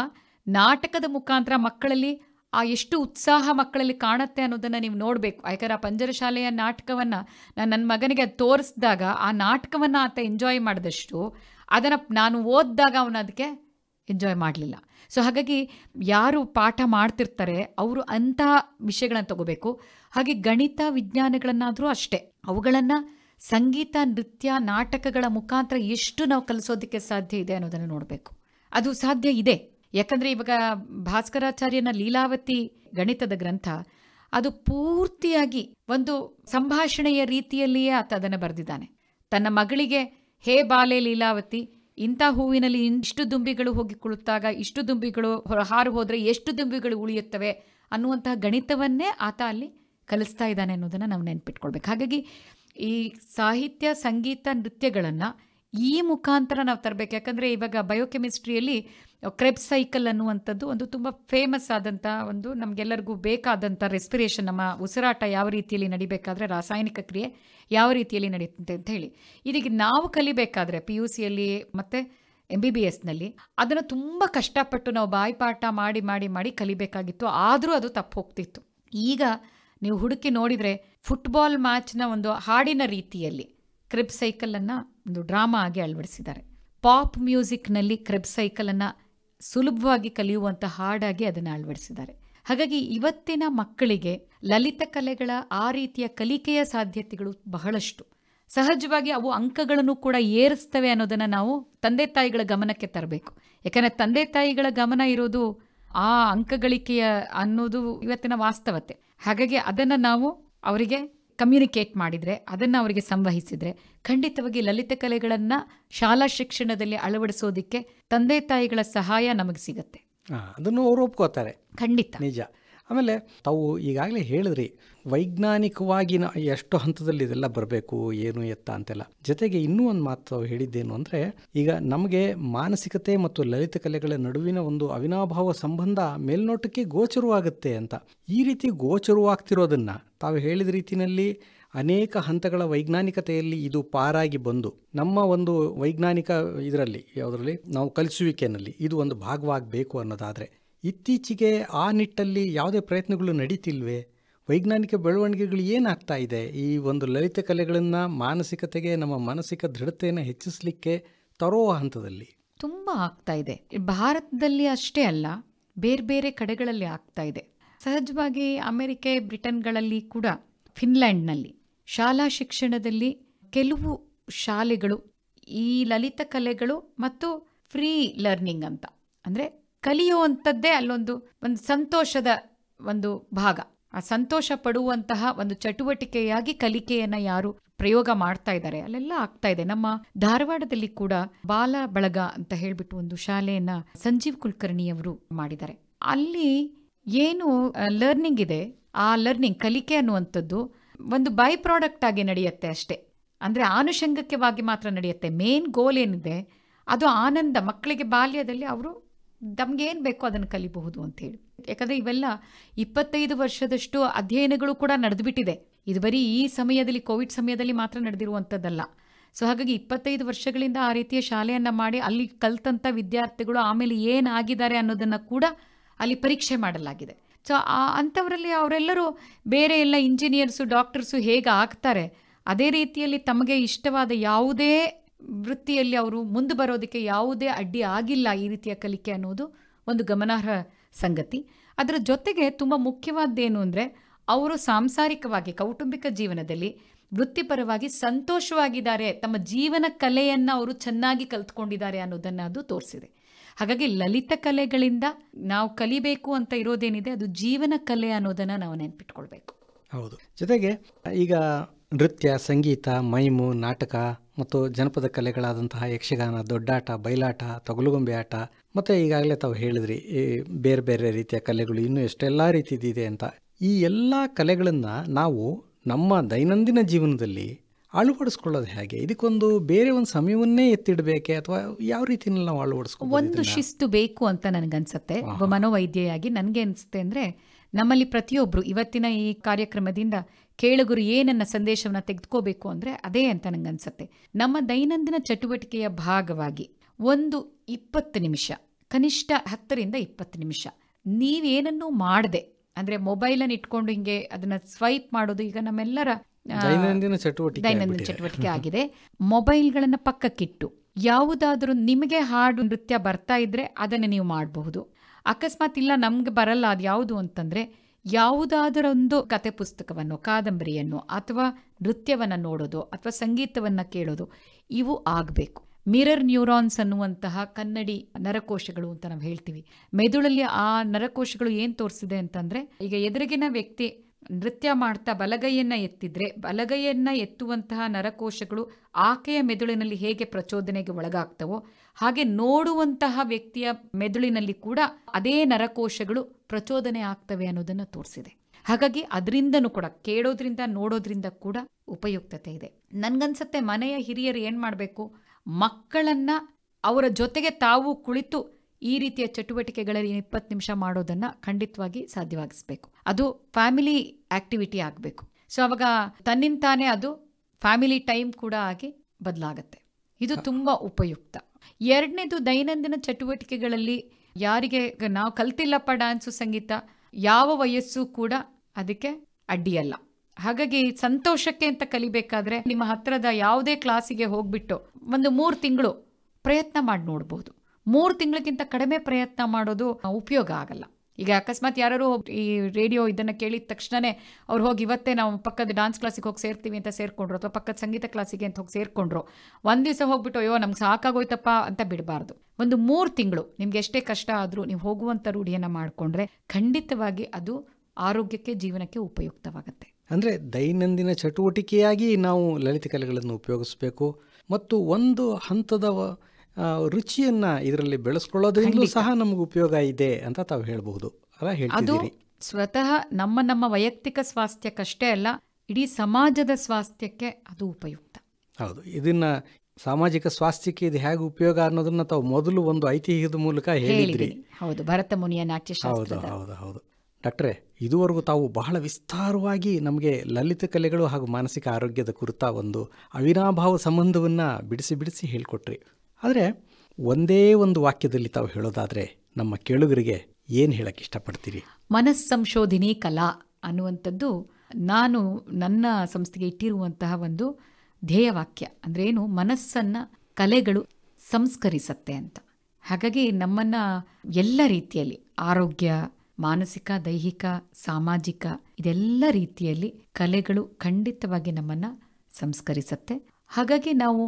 ನಾಟಕದ ಮುಖಾಂತರ ಮಕ್ಕಳಲ್ಲಿ ಆ ಎಷ್ಟು ಉತ್ಸಾಹ ಮಕ್ಕಳಲ್ಲಿ ಕಾಣುತ್ತೆ ಅನ್ನೋದನ್ನು ನೀವು ನೋಡಬೇಕು ಯಾಕಂದ್ರೆ ಆ ಪಂಜರ ಶಾಲೆಯ ನಾಟಕವನ್ನು ನಾನು ನನ್ನ ಮಗನಿಗೆ ಅದು ತೋರಿಸಿದಾಗ ಆ ನಾಟಕವನ್ನು ಆತ ಎಂಜಾಯ್ ಮಾಡಿದಷ್ಟು ಅದನ್ನು ನಾನು ಓದಿದಾಗ ಅವನು ಅದಕ್ಕೆ ಎಂಜಾಯ್ ಮಾಡಲಿಲ್ಲ ಸೊ ಹಾಗಾಗಿ ಯಾರು ಪಾಠ ಮಾಡ್ತಿರ್ತಾರೆ ಅವರು ಅಂತಹ ವಿಷಯಗಳನ್ನು ತಗೋಬೇಕು ಹಾಗೆ ಗಣಿತ ವಿಜ್ಞಾನಗಳನ್ನಾದರೂ ಅಷ್ಟೇ ಅವುಗಳನ್ನು ಸಂಗೀತ ನೃತ್ಯ ನಾಟಕಗಳ ಮುಖಾಂತರ ಎಷ್ಟು ನಾವು ಕಲಿಸೋದಕ್ಕೆ ಸಾಧ್ಯ ಇದೆ ಅನ್ನೋದನ್ನು ನೋಡಬೇಕು ಅದು ಸಾಧ್ಯ ಇದೆ ಯಾಕಂದರೆ ಇವಾಗ ಭಾಸ್ಕರಾಚಾರ್ಯನ ಲೀಲಾವತಿ ಗಣಿತದ ಗ್ರಂಥ ಅದು ಪೂರ್ತಿಯಾಗಿ ಒಂದು ಸಂಭಾಷಣೆಯ ರೀತಿಯಲ್ಲಿಯೇ ಆತ ಅದನ್ನು ಬರೆದಿದ್ದಾನೆ ತನ್ನ ಮಗಳಿಗೆ ಹೇ ಬಾಲೆ ಲೀಲಾವತಿ ಇಂಥ ಹೂವಿನಲ್ಲಿ ಇಷ್ಟು ದುಂಬಿಗಳು ಹೋಗಿ ಕುಳಿತಾಗ ಇಷ್ಟು ದುಂಬಿಗಳು ಹಾರು ಹೋದರೆ ಎಷ್ಟು ದುಂಬಿಗಳು ಉಳಿಯುತ್ತವೆ ಅನ್ನುವಂತಹ ಗಣಿತವನ್ನೇ ಆತ ಅಲ್ಲಿ ಕಲಿಸ್ತಾ ಇದ್ದಾನೆ ಅನ್ನೋದನ್ನು ನಾವು ನೆನ್ಪಿಟ್ಕೊಳ್ಬೇಕು ಹಾಗಾಗಿ ಈ ಸಾಹಿತ್ಯ ಸಂಗೀತ ನೃತ್ಯಗಳನ್ನು ಈ ಮುಖಾಂತರ ನಾವು ತರಬೇಕು ಯಾಕಂದರೆ ಇವಾಗ ಬಯೋಕೆಮಿಸ್ಟ್ರಿಯಲ್ಲಿ ಕ್ರೆಬ್ ಸೈಕಲ್ ಅನ್ನುವಂಥದ್ದು ಒಂದು ತುಂಬ ಫೇಮಸ್ ಆದಂಥ ಒಂದು ನಮಗೆಲ್ಲರಿಗೂ ಬೇಕಾದಂಥ ರೆಸ್ಪಿರೇಷನ್ ನಮ್ಮ ಉಸಿರಾಟ ಯಾವ ರೀತಿಯಲ್ಲಿ ನಡಿಬೇಕಾದ್ರೆ ರಾಸಾಯನಿಕ ಕ್ರಿಯೆ ಯಾವ ರೀತಿಯಲ್ಲಿ ನಡೆಯುತ್ತೆ ಅಂತ ಹೇಳಿ ಇದೀಗ ನಾವು ಕಲಿಬೇಕಾದ್ರೆ ಪಿ ಯು ಸಿಯಲ್ಲಿ ಮತ್ತು ಎಮ್ ಬಿ ಬಿ ಎಸ್ನಲ್ಲಿ ಅದನ್ನು ತುಂಬ ಕಷ್ಟಪಟ್ಟು ನಾವು ಬಾಯಿಪಾಠ ಮಾಡಿ ಮಾಡಿ ಮಾಡಿ ಕಲಿಬೇಕಾಗಿತ್ತು ಆದರೂ ಅದು ತಪ್ಪು ಹೋಗ್ತಿತ್ತು ಈಗ ನೀವು ಹುಡುಕಿ ನೋಡಿದರೆ ಫುಟ್ಬಾಲ್ ಮ್ಯಾಚ್ನ ಒಂದು ಹಾಡಿನ ರೀತಿಯಲ್ಲಿ ಕ್ರಿಬ್ ಸೈಕಲನ್ನು ಒಂದು ಡ್ರಾಮಾ ಆಗಿ ಅಳವಡಿಸಿದ್ದಾರೆ ಪಾಪ್ ಮ್ಯೂಸಿಕ್ನಲ್ಲಿ ಕ್ರಿಬ್ ಸೈಕಲನ್ನು ಸುಲಭವಾಗಿ ಕಲಿಯುವಂಥ ಹಾಡಾಗಿ ಅದನ್ನು ಅಳವಡಿಸಿದ್ದಾರೆ ಹಾಗಾಗಿ ಇವತ್ತಿನ ಮಕ್ಕಳಿಗೆ ಲಲಿತ ಕಲೆಗಳ ಆ ರೀತಿಯ ಕಲಿಕೆಯ ಸಾಧ್ಯತೆಗಳು ಬಹಳಷ್ಟು ಸಹಜವಾಗಿ ಅವು ಅಂಕಗಳನ್ನು ಕೂಡ ಏರಿಸ್ತವೆ ಅನ್ನೋದನ್ನು ನಾವು ತಂದೆ ತಾಯಿಗಳ ಗಮನಕ್ಕೆ ತರಬೇಕು ಯಾಕಂದರೆ ತಂದೆ ತಾಯಿಗಳ ಗಮನ ಇರೋದು ಆ ಅಂಕಗಳಿಕೆಯ ಅನ್ನೋದು ಇವತ್ತಿನ ವಾಸ್ತವತೆ ಹಾಗಾಗಿ ಅದನ್ನು ನಾವು ಅವರಿಗೆ ಕಮ್ಯುನಿಕೇಟ್ ಮಾಡಿದರೆ ಅದನ್ನು ಅವರಿಗೆ ಸಂವಹಿಸಿದರೆ ಖಂಡಿತವಾಗಿ ಲಲಿತ ಕಲೆಗಳನ್ನು ಶಾಲಾ ಶಿಕ್ಷಣದಲ್ಲಿ ಅಳವಡಿಸೋದಕ್ಕೆ ತಂದೆ ತಾಯಿಗಳ ಸಹಾಯ ನಮಗೆ ಸಿಗತ್ತೆ
ಅದನ್ನು ಅವರು ಒಪ್ಕೋತಾರೆ ಖಂಡಿತ ನಿಜ ಆಮೇಲೆ ತಾವು ಈಗಾಗಲೇ ಹೇಳಿದ್ರಿ ವೈಜ್ಞಾನಿಕವಾಗಿ ಎಷ್ಟು ಹಂತದಲ್ಲಿ ಇದೆಲ್ಲ ಬರಬೇಕು ಏನು ಎತ್ತ ಅಂತೆಲ್ಲ ಜೊತೆಗೆ ಇನ್ನೂ ಒಂದು ಮಾತು ತಾವು ಹೇಳಿದ್ದೇನು ಅಂದರೆ ಈಗ ನಮಗೆ ಮಾನಸಿಕತೆ ಮತ್ತು ಲಲಿತ ಕಲೆಗಳ ನಡುವಿನ ಒಂದು ಅವಿನಾಭಾವ ಸಂಬಂಧ ಮೇಲ್ನೋಟಕ್ಕೆ ಗೋಚರವಾಗುತ್ತೆ ಅಂತ ಈ ರೀತಿ ಗೋಚರವಾಗ್ತಿರೋದನ್ನು ತಾವು ಹೇಳಿದ ರೀತಿಯಲ್ಲಿ ಅನೇಕ ಹಂತಗಳ ವೈಜ್ಞಾನಿಕತೆಯಲ್ಲಿ ಇದು ಪಾರಾಗಿ ಬಂದು ನಮ್ಮ ಒಂದು ವೈಜ್ಞಾನಿಕ ಇದರಲ್ಲಿ ಯಾವುದರಲ್ಲಿ ನಾವು ಕಲಿಸುವಿಕೆಯಲ್ಲಿ ಇದು ಒಂದು ಭಾಗವಾಗಬೇಕು ಅನ್ನೋದಾದರೆ ಇತ್ತೀಚೆಗೆ ಆ ನಿಟ್ಟಲ್ಲಿ ಯಾವುದೇ ಪ್ರಯತ್ನಗಳು ನಡೀತಿಲ್ವೆ ವೈಜ್ಞಾನಿಕ ಬೆಳವಣಿಗೆಗಳು ಏನಾಗ್ತಾ ಇದೆ ಈ ಒಂದು ಲಲಿತ ಕಲೆಗಳನ್ನು ಮಾನಸಿಕತೆಗೆ ನಮ್ಮ ಮಾನಸಿಕ ದೃಢತೆಯನ್ನು ಹೆಚ್ಚಿಸಲಿಕ್ಕೆ ತರುವ ಹಂತದಲ್ಲಿ
ತುಂಬ ಆಗ್ತಾ ಇದೆ ಭಾರತದಲ್ಲಿ ಅಷ್ಟೇ ಅಲ್ಲ ಬೇರೆ ಬೇರೆ ಕಡೆಗಳಲ್ಲಿ ಆಗ್ತಾ ಇದೆ ಸಹಜವಾಗಿ ಅಮೆರಿಕೆ ಬ್ರಿಟನ್ಗಳಲ್ಲಿ ಕೂಡ ಫಿನ್ಲ್ಯಾಂಡ್ನಲ್ಲಿ ಶಾಲಾ ಶಿಕ್ಷಣದಲ್ಲಿ ಕೆಲವು ಶಾಲೆಗಳು ಈ ಲಲಿತ ಕಲೆಗಳು ಮತ್ತು ಫ್ರೀ ಲರ್ನಿಂಗ್ ಅಂತ ಅಂದರೆ ಕಲಿಯುವಂಥದ್ದೇ ಅಲ್ಲೊಂದು ಒಂದು ಸಂತೋಷದ ಒಂದು ಭಾಗ ಆ ಸಂತೋಷ ಪಡುವಂತಹ ಒಂದು ಚಟುವಟಿಕೆಯಾಗಿ ಕಲಿಕೆಯನ್ನ ಯಾರು ಪ್ರಯೋಗ ಮಾಡ್ತಾ ಇದ್ದಾರೆ ಅಲ್ಲೆಲ್ಲ ಆಗ್ತಾ ಇದೆ ನಮ್ಮ ಧಾರವಾಡದಲ್ಲಿ ಕೂಡ ಬಾಲ ಬಳಗ ಅಂತ ಹೇಳ್ಬಿಟ್ಟು ಒಂದು ಶಾಲೆಯನ್ನ ಸಂಜೀವ್ ಅವರು ಮಾಡಿದ್ದಾರೆ ಅಲ್ಲಿ ಏನು ಲರ್ನಿಂಗ್ ಇದೆ ಆ ಲರ್ನಿಂಗ್ ಕಲಿಕೆ ಅನ್ನುವಂಥದ್ದು ಒಂದು ಬೈ ಪ್ರಾಡಕ್ಟ್ ಆಗಿ ನಡೆಯುತ್ತೆ ಅಷ್ಟೇ ಅಂದ್ರೆ ಆನುಷಂಗಿಕವಾಗಿ ಮಾತ್ರ ನಡೆಯುತ್ತೆ ಮೇನ್ ಗೋಲ್ ಏನಿದೆ ಅದು ಆನಂದ ಮಕ್ಕಳಿಗೆ ಬಾಲ್ಯದಲ್ಲಿ ಅವರು ನಮಗೇನು ಬೇಕೋ ಅದನ್ನು ಕಲಿಬಹುದು ಅಂತ ಹೇಳಿ ಯಾಕಂದರೆ ಇವೆಲ್ಲ ಇಪ್ಪತ್ತೈದು ವರ್ಷದಷ್ಟು ಅಧ್ಯಯನಗಳು ಕೂಡ ನಡೆದುಬಿಟ್ಟಿದೆ ಇದು ಬರೀ ಈ ಸಮಯದಲ್ಲಿ ಕೋವಿಡ್ ಸಮಯದಲ್ಲಿ ಮಾತ್ರ ನಡೆದಿರುವಂಥದ್ದಲ್ಲ ಸೊ ಹಾಗಾಗಿ ಇಪ್ಪತ್ತೈದು ವರ್ಷಗಳಿಂದ ಆ ರೀತಿಯ ಶಾಲೆಯನ್ನು ಮಾಡಿ ಅಲ್ಲಿ ಕಲ್ತಂಥ ವಿದ್ಯಾರ್ಥಿಗಳು ಆಮೇಲೆ ಏನಾಗಿದ್ದಾರೆ ಅನ್ನೋದನ್ನು ಕೂಡ ಅಲ್ಲಿ ಪರೀಕ್ಷೆ ಮಾಡಲಾಗಿದೆ ಸೊ ಆ ಅಂಥವರಲ್ಲಿ ಅವರೆಲ್ಲರೂ ಬೇರೆ ಎಲ್ಲ ಇಂಜಿನಿಯರ್ಸು ಡಾಕ್ಟರ್ಸು ಹೇಗೆ ಆಗ್ತಾರೆ ಅದೇ ರೀತಿಯಲ್ಲಿ ತಮಗೆ ಇಷ್ಟವಾದ ಯಾವುದೇ ವೃತ್ತಿಯಲ್ಲಿ ಅವರು ಮುಂದೆ ಬರೋದಕ್ಕೆ ಯಾವುದೇ ಅಡ್ಡಿ ಆಗಿಲ್ಲ ಈ ರೀತಿಯ ಕಲಿಕೆ ಅನ್ನೋದು ಒಂದು ಗಮನಾರ್ಹ ಸಂಗತಿ ಅದರ ಜೊತೆಗೆ ತುಂಬ ಮುಖ್ಯವಾದ್ದೇನು ಅಂದರೆ ಅವರು ಸಾಂಸಾರಿಕವಾಗಿ ಕೌಟುಂಬಿಕ ಜೀವನದಲ್ಲಿ ವೃತ್ತಿಪರವಾಗಿ ಸಂತೋಷವಾಗಿದ್ದಾರೆ ತಮ್ಮ ಜೀವನ ಕಲೆಯನ್ನು ಅವರು ಚೆನ್ನಾಗಿ ಕಲ್ತ್ಕೊಂಡಿದ್ದಾರೆ ಅನ್ನೋದನ್ನು ಅದು ತೋರಿಸಿದೆ ಹಾಗಾಗಿ ಲಲಿತ ಕಲೆಗಳಿಂದ ನಾವು ಕಲಿಬೇಕು ಅಂತ ಇರೋದೇನಿದೆ ಅದು ಜೀವನ ಕಲೆ ಅನ್ನೋದನ್ನು ನಾವು ನೆನ್ಪಿಟ್ಕೊಳ್ಬೇಕು
ಹೌದು ಜೊತೆಗೆ ಈಗ ನೃತ್ಯ ಸಂಗೀತ ಮೈಮು ನಾಟಕ ಮತ್ತು ಜನಪದ ಕಲೆಗಳಾದಂತಹ ಯಕ್ಷಗಾನ ದೊಡ್ಡಾಟ ಬಯಲಾಟ ತೊಗಲುಗೊಂಬೆ ಆಟ ಮತ್ತು ಈಗಾಗಲೇ ತಾವು ಹೇಳಿದ್ರಿ ಈ ಬೇರೆ ಬೇರೆ ರೀತಿಯ ಕಲೆಗಳು ಇನ್ನೂ ಎಷ್ಟೆಲ್ಲ ರೀತಿದಿದೆ ಅಂತ ಈ ಎಲ್ಲ ಕಲೆಗಳನ್ನು ನಾವು ನಮ್ಮ ದೈನಂದಿನ ಜೀವನದಲ್ಲಿ ಅಳವಡಿಸ್ಕೊಳ್ಳೋದು ಹೇಗೆ ಇದಕ್ಕೊಂದು ಬೇರೆ ಒಂದು ಸಮಯವನ್ನೇ ಎತ್ತಿಡಬೇಕೆ ಅಥವಾ ಯಾವ ರೀತಿಯಲ್ಲಿ ನಾವು ಅಳವಡಿಸ್ಕೊ
ಒಂದು ಶಿಸ್ತು ಬೇಕು ಅಂತ ನನಗನ್ಸುತ್ತೆ ಒಬ್ಬ ಮನೋವೈದ್ಯೆಯಾಗಿ ನನಗೆ ಅನಿಸುತ್ತೆ ಅಂದರೆ ನಮ್ಮಲ್ಲಿ ಪ್ರತಿಯೊಬ್ಬರು ಇವತ್ತಿನ ಈ ಕಾರ್ಯಕ್ರಮದಿಂದ ಕೇಳುಗರು ಏನನ್ನ ಸಂದೇಶವನ್ನ ತೆಗೆದುಕೋಬೇಕು ಅಂದ್ರೆ ಅದೇ ಅಂತ ನನಗನ್ಸುತ್ತೆ ನಮ್ಮ ದೈನಂದಿನ ಚಟುವಟಿಕೆಯ ಭಾಗವಾಗಿ ಒಂದು ಇಪ್ಪತ್ತು ನಿಮಿಷ ಕನಿಷ್ಠ ಹತ್ತರಿಂದ ಇಪ್ಪತ್ತು ನಿಮಿಷ ನೀವೇನನ್ನೂ ಮಾಡದೆ ಮೊಬೈಲ್ ಮೊಬೈಲನ್ನು ಇಟ್ಕೊಂಡು ಹಿಂಗೆ ಅದನ್ನ ಸ್ವೈಪ್ ಮಾಡೋದು ಈಗ ನಮ್ಮೆಲ್ಲರ ದೈನಂದಿನ ಚಟುವಟಿಕೆ ದೈನಂದಿನ ಚಟುವಟಿಕೆ ಆಗಿದೆ ಮೊಬೈಲ್ಗಳನ್ನು ಪಕ್ಕಕ್ಕಿಟ್ಟು ಯಾವುದಾದ್ರೂ ನಿಮಗೆ ಹಾಡು ನೃತ್ಯ ಬರ್ತಾ ಇದ್ರೆ ಅದನ್ನ ನೀವು ಮಾಡಬಹುದು ಅಕಸ್ಮಾತ್ ಇಲ್ಲ ನಮ್ಗೆ ಬರಲ್ಲ ಅದು ಯಾವುದು ಅಂತಂದ್ರೆ ಯಾವುದಾದರೊಂದು ಕತೆ ಪುಸ್ತಕವನ್ನು ಕಾದಂಬರಿಯನ್ನು ಅಥವಾ ನೃತ್ಯವನ್ನು ನೋಡೋದು ಅಥವಾ ಸಂಗೀತವನ್ನು ಕೇಳೋದು ಇವು ಆಗಬೇಕು ಮಿರರ್ ನ್ಯೂರಾನ್ಸ್ ಅನ್ನುವಂತಹ ಕನ್ನಡಿ ನರಕೋಶಗಳು ಅಂತ ನಾವು ಹೇಳ್ತೀವಿ ಮೆದುಳಲ್ಲಿ ಆ ನರಕೋಶಗಳು ಏನು ತೋರಿಸಿದೆ ಅಂತಂದರೆ ಈಗ ಎದುರಿಗಿನ ವ್ಯಕ್ತಿ ನೃತ್ಯ ಮಾಡ್ತಾ ಬಲಗೈಯನ್ನು ಎತ್ತಿದ್ರೆ ಬಲಗೈಯನ್ನು ಎತ್ತುವಂತಹ ನರಕೋಶಗಳು ಆಕೆಯ ಮೆದುಳಿನಲ್ಲಿ ಹೇಗೆ ಪ್ರಚೋದನೆಗೆ ಒಳಗಾಗ್ತವೋ ಹಾಗೆ ನೋಡುವಂತಹ ವ್ಯಕ್ತಿಯ ಮೆದುಳಿನಲ್ಲಿ ಕೂಡ ಅದೇ ನರಕೋಶಗಳು ಪ್ರಚೋದನೆ ಆಗ್ತವೆ ಅನ್ನೋದನ್ನು ತೋರಿಸಿದೆ ಹಾಗಾಗಿ ಅದರಿಂದನೂ ಕೂಡ ಕೇಳೋದ್ರಿಂದ ನೋಡೋದ್ರಿಂದ ಕೂಡ ಉಪಯುಕ್ತತೆ ಇದೆ ನನಗನ್ಸತ್ತೆ ಮನೆಯ ಹಿರಿಯರು ಏನು ಮಾಡಬೇಕು ಮಕ್ಕಳನ್ನು ಅವರ ಜೊತೆಗೆ ತಾವು ಕುಳಿತು ಈ ರೀತಿಯ ಚಟುವಟಿಕೆಗಳಲ್ಲಿ ಇಪ್ಪತ್ತು ನಿಮಿಷ ಮಾಡೋದನ್ನು ಖಂಡಿತವಾಗಿ ಸಾಧ್ಯವಾಗಿಸ್ಬೇಕು ಅದು ಫ್ಯಾಮಿಲಿ ಆಕ್ಟಿವಿಟಿ ಆಗಬೇಕು ಸೊ ಅವಾಗ ತನ್ನಿಂದ ತಾನೇ ಅದು ಫ್ಯಾಮಿಲಿ ಟೈಮ್ ಕೂಡ ಆಗಿ ಬದಲಾಗತ್ತೆ ಇದು ತುಂಬ ಉಪಯುಕ್ತ ಎರಡನೇದು ದೈನಂದಿನ ಚಟುವಟಿಕೆಗಳಲ್ಲಿ ಯಾರಿಗೆ ನಾವು ಕಲ್ತಿಲ್ಲಪ್ಪ ಡ್ಯಾನ್ಸು ಸಂಗೀತ ಯಾವ ವಯಸ್ಸು ಕೂಡ ಅದಕ್ಕೆ ಅಡ್ಡಿಯಲ್ಲ ಹಾಗಾಗಿ ಸಂತೋಷಕ್ಕೆ ಅಂತ ಕಲಿಬೇಕಾದ್ರೆ ನಿಮ್ಮ ಹತ್ತಿರದ ಯಾವುದೇ ಕ್ಲಾಸಿಗೆ ಹೋಗ್ಬಿಟ್ಟು ಒಂದು ಮೂರು ತಿಂಗಳು ಪ್ರಯತ್ನ ಮಾಡಿ ನೋಡ್ಬೋದು ಮೂರು ತಿಂಗಳಿಗಿಂತ ಕಡಿಮೆ ಪ್ರಯತ್ನ ಮಾಡೋದು ಉಪಯೋಗ ಆಗಲ್ಲ ಈಗ ಅಕಸ್ಮಾತ್ ಯಾರು ಈ ರೇಡಿಯೋ ಇದನ್ನ ಕೇಳಿದ ತಕ್ಷಣನೇ ಅವ್ರು ಹೋಗಿ ಇವತ್ತೇ ನಾವು ಪಕ್ಕದ ಡಾನ್ಸ್ ಕ್ಲಾಸಿಗೆ ಹೋಗಿ ಸೇರ್ತೀವಿ ಅಂತ ಸೇರ್ಕೊಂಡ್ರು ಅಥವಾ ಪಕ್ಕದ ಸಂಗೀತ ಕ್ಲಾಸಿಗೆ ಅಂತ ಹೋಗಿ ಸೇರ್ಕೊಂಡ್ರು ಒಂದು ದಿವಸ ಹೋಗ್ಬಿಟ್ಟು ಅಯ್ಯೋ ನಮ್ಗೆ ಸಾಕಾಗೋಯ್ತಪ್ಪ ಅಂತ ಬಿಡಬಾರ್ದು ಒಂದು ಮೂರು ತಿಂಗಳು ನಿಮ್ಗೆ ಎಷ್ಟೇ ಕಷ್ಟ ಆದರೂ ನೀವು ಹೋಗುವಂತ ರೂಢಿಯನ್ನ ಮಾಡಿಕೊಂಡ್ರೆ ಖಂಡಿತವಾಗಿ ಅದು ಆರೋಗ್ಯಕ್ಕೆ ಜೀವನಕ್ಕೆ ಉಪಯುಕ್ತವಾಗುತ್ತೆ
ಅಂದ್ರೆ ದೈನಂದಿನ ಚಟುವಟಿಕೆಯಾಗಿ ನಾವು ಲಲಿತ ಕಲೆಗಳನ್ನು ಉಪಯೋಗಿಸಬೇಕು ಮತ್ತು ಒಂದು ಹಂತದ ರುಚಿಯನ್ನ ಇದರಲ್ಲಿ ಬೆಳೆಸ್ಕೊಳ್ಳೋದ್ರಿಂದ ಸಹ ನಮಗೆ ಉಪಯೋಗ ಇದೆ ಅಂತ ತಾವು ಹೇಳಬಹುದು ಅಲ್ಲ ಹೇಳ್ತಿದ್ದೀರಿ
ಸ್ವತಃ ನಮ್ಮ ನಮ್ಮ ವೈಯಕ್ತಿಕ ಸ್ವಾಸ್ಥ್ಯಕ್ಕಷ್ಟೇ ಅಲ್ಲ ಇಡೀ ಸಮಾಜದ ಸ್ವಾಸ್ಥ್ಯಕ್ಕೆ ಅದು ಉಪಯುಕ್ತ
ಹೌದು ಇದನ್ನ ಸಾಮಾಜಿಕ ಸ್ವಾಸ್ಥ್ಯಕ್ಕೆ ಇದು ಹೇಗೆ ಉಪಯೋಗ ಅನ್ನೋದನ್ನ ತಾವು ಮೊದಲು ಒಂದು ಐತಿಹ್ಯದ ಮೂಲಕ ಹೇಳಿದ್ರಿ
ಹೌದು ಭರತ ಮುನಿಯ ನಾಟ್ಯ ಹೌದು
ಹೌದು ಹೌದು ಡಾಕ್ಟ್ರೆ ಇದುವರೆಗೂ ತಾವು ಬಹಳ ವಿಸ್ತಾರವಾಗಿ ನಮಗೆ ಲಲಿತ ಕಲೆಗಳು ಹಾಗೂ ಮಾನಸಿಕ ಆರೋಗ್ಯದ ಕುರಿತ ಒಂದು ಅವಿನಾಭಾವ ಸಂಬಂಧವನ್ನು ಬಿಡಿಸಿ ಬಿಡಿಸಿ ಹೇಳಿಕೊಟ್ರಿ ಆದರೆ ಒಂದೇ ಒಂದು ವಾಕ್ಯದಲ್ಲಿ ತಾವು ಹೇಳೋದಾದರೆ ನಮ್ಮ ಕೇಳುಗರಿಗೆ ಏನು ಹೇಳಕ್ಕೆ ಇಷ್ಟಪಡ್ತೀರಿ
ಮನಸ್ಸಂಶೋಧಿನಿ ಕಲಾ ಅನ್ನುವಂಥದ್ದು ನಾನು ನನ್ನ ಸಂಸ್ಥೆಗೆ ಇಟ್ಟಿರುವಂತಹ ಒಂದು ಧ್ಯೇಯವಾಕ್ಯ ಅಂದರೆ ಏನು ಮನಸ್ಸನ್ನು ಕಲೆಗಳು ಸಂಸ್ಕರಿಸತ್ತೆ ಅಂತ ಹಾಗಾಗಿ ನಮ್ಮನ್ನು ಎಲ್ಲ ರೀತಿಯಲ್ಲಿ ಆರೋಗ್ಯ ಮಾನಸಿಕ ದೈಹಿಕ ಸಾಮಾಜಿಕ ಇದೆಲ್ಲ ರೀತಿಯಲ್ಲಿ ಕಲೆಗಳು ಖಂಡಿತವಾಗಿ ನಮ್ಮನ್ನು ಸಂಸ್ಕರಿಸತ್ತೆ ಹಾಗಾಗಿ ನಾವು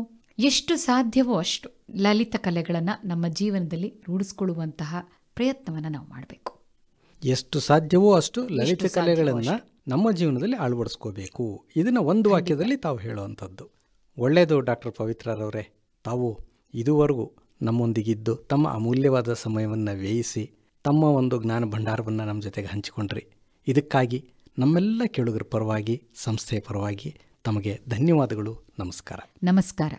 ಎಷ್ಟು ಸಾಧ್ಯವೋ ಅಷ್ಟು ಲಲಿತ ಕಲೆಗಳನ್ನು ನಮ್ಮ ಜೀವನದಲ್ಲಿ ರೂಢಿಸ್ಕೊಳ್ಳುವಂತಹ ಪ್ರಯತ್ನವನ್ನು ನಾವು ಮಾಡಬೇಕು
ಎಷ್ಟು ಸಾಧ್ಯವೋ ಅಷ್ಟು ಲಲಿತ ಕಲೆಗಳನ್ನು ನಮ್ಮ ಜೀವನದಲ್ಲಿ ಅಳವಡಿಸ್ಕೋಬೇಕು ಇದನ್ನು ಒಂದು ವಾಕ್ಯದಲ್ಲಿ ತಾವು ಹೇಳುವಂಥದ್ದು ಒಳ್ಳೆಯದು ಡಾಕ್ಟರ್ ಪವಿತ್ರರವರೇ ತಾವು ಇದುವರೆಗೂ ನಮ್ಮೊಂದಿಗಿದ್ದು ತಮ್ಮ ಅಮೂಲ್ಯವಾದ ಸಮಯವನ್ನು ವ್ಯಯಿಸಿ ತಮ್ಮ ಒಂದು ಜ್ಞಾನ ಭಂಡಾರವನ್ನು ನಮ್ಮ ಜೊತೆಗೆ ಹಂಚಿಕೊಂಡ್ರಿ ಇದಕ್ಕಾಗಿ ನಮ್ಮೆಲ್ಲ ಕೇಳುಗರ ಪರವಾಗಿ ಸಂಸ್ಥೆಯ ಪರವಾಗಿ ತಮಗೆ ಧನ್ಯವಾದಗಳು
ನಮಸ್ಕಾರ ನಮಸ್ಕಾರ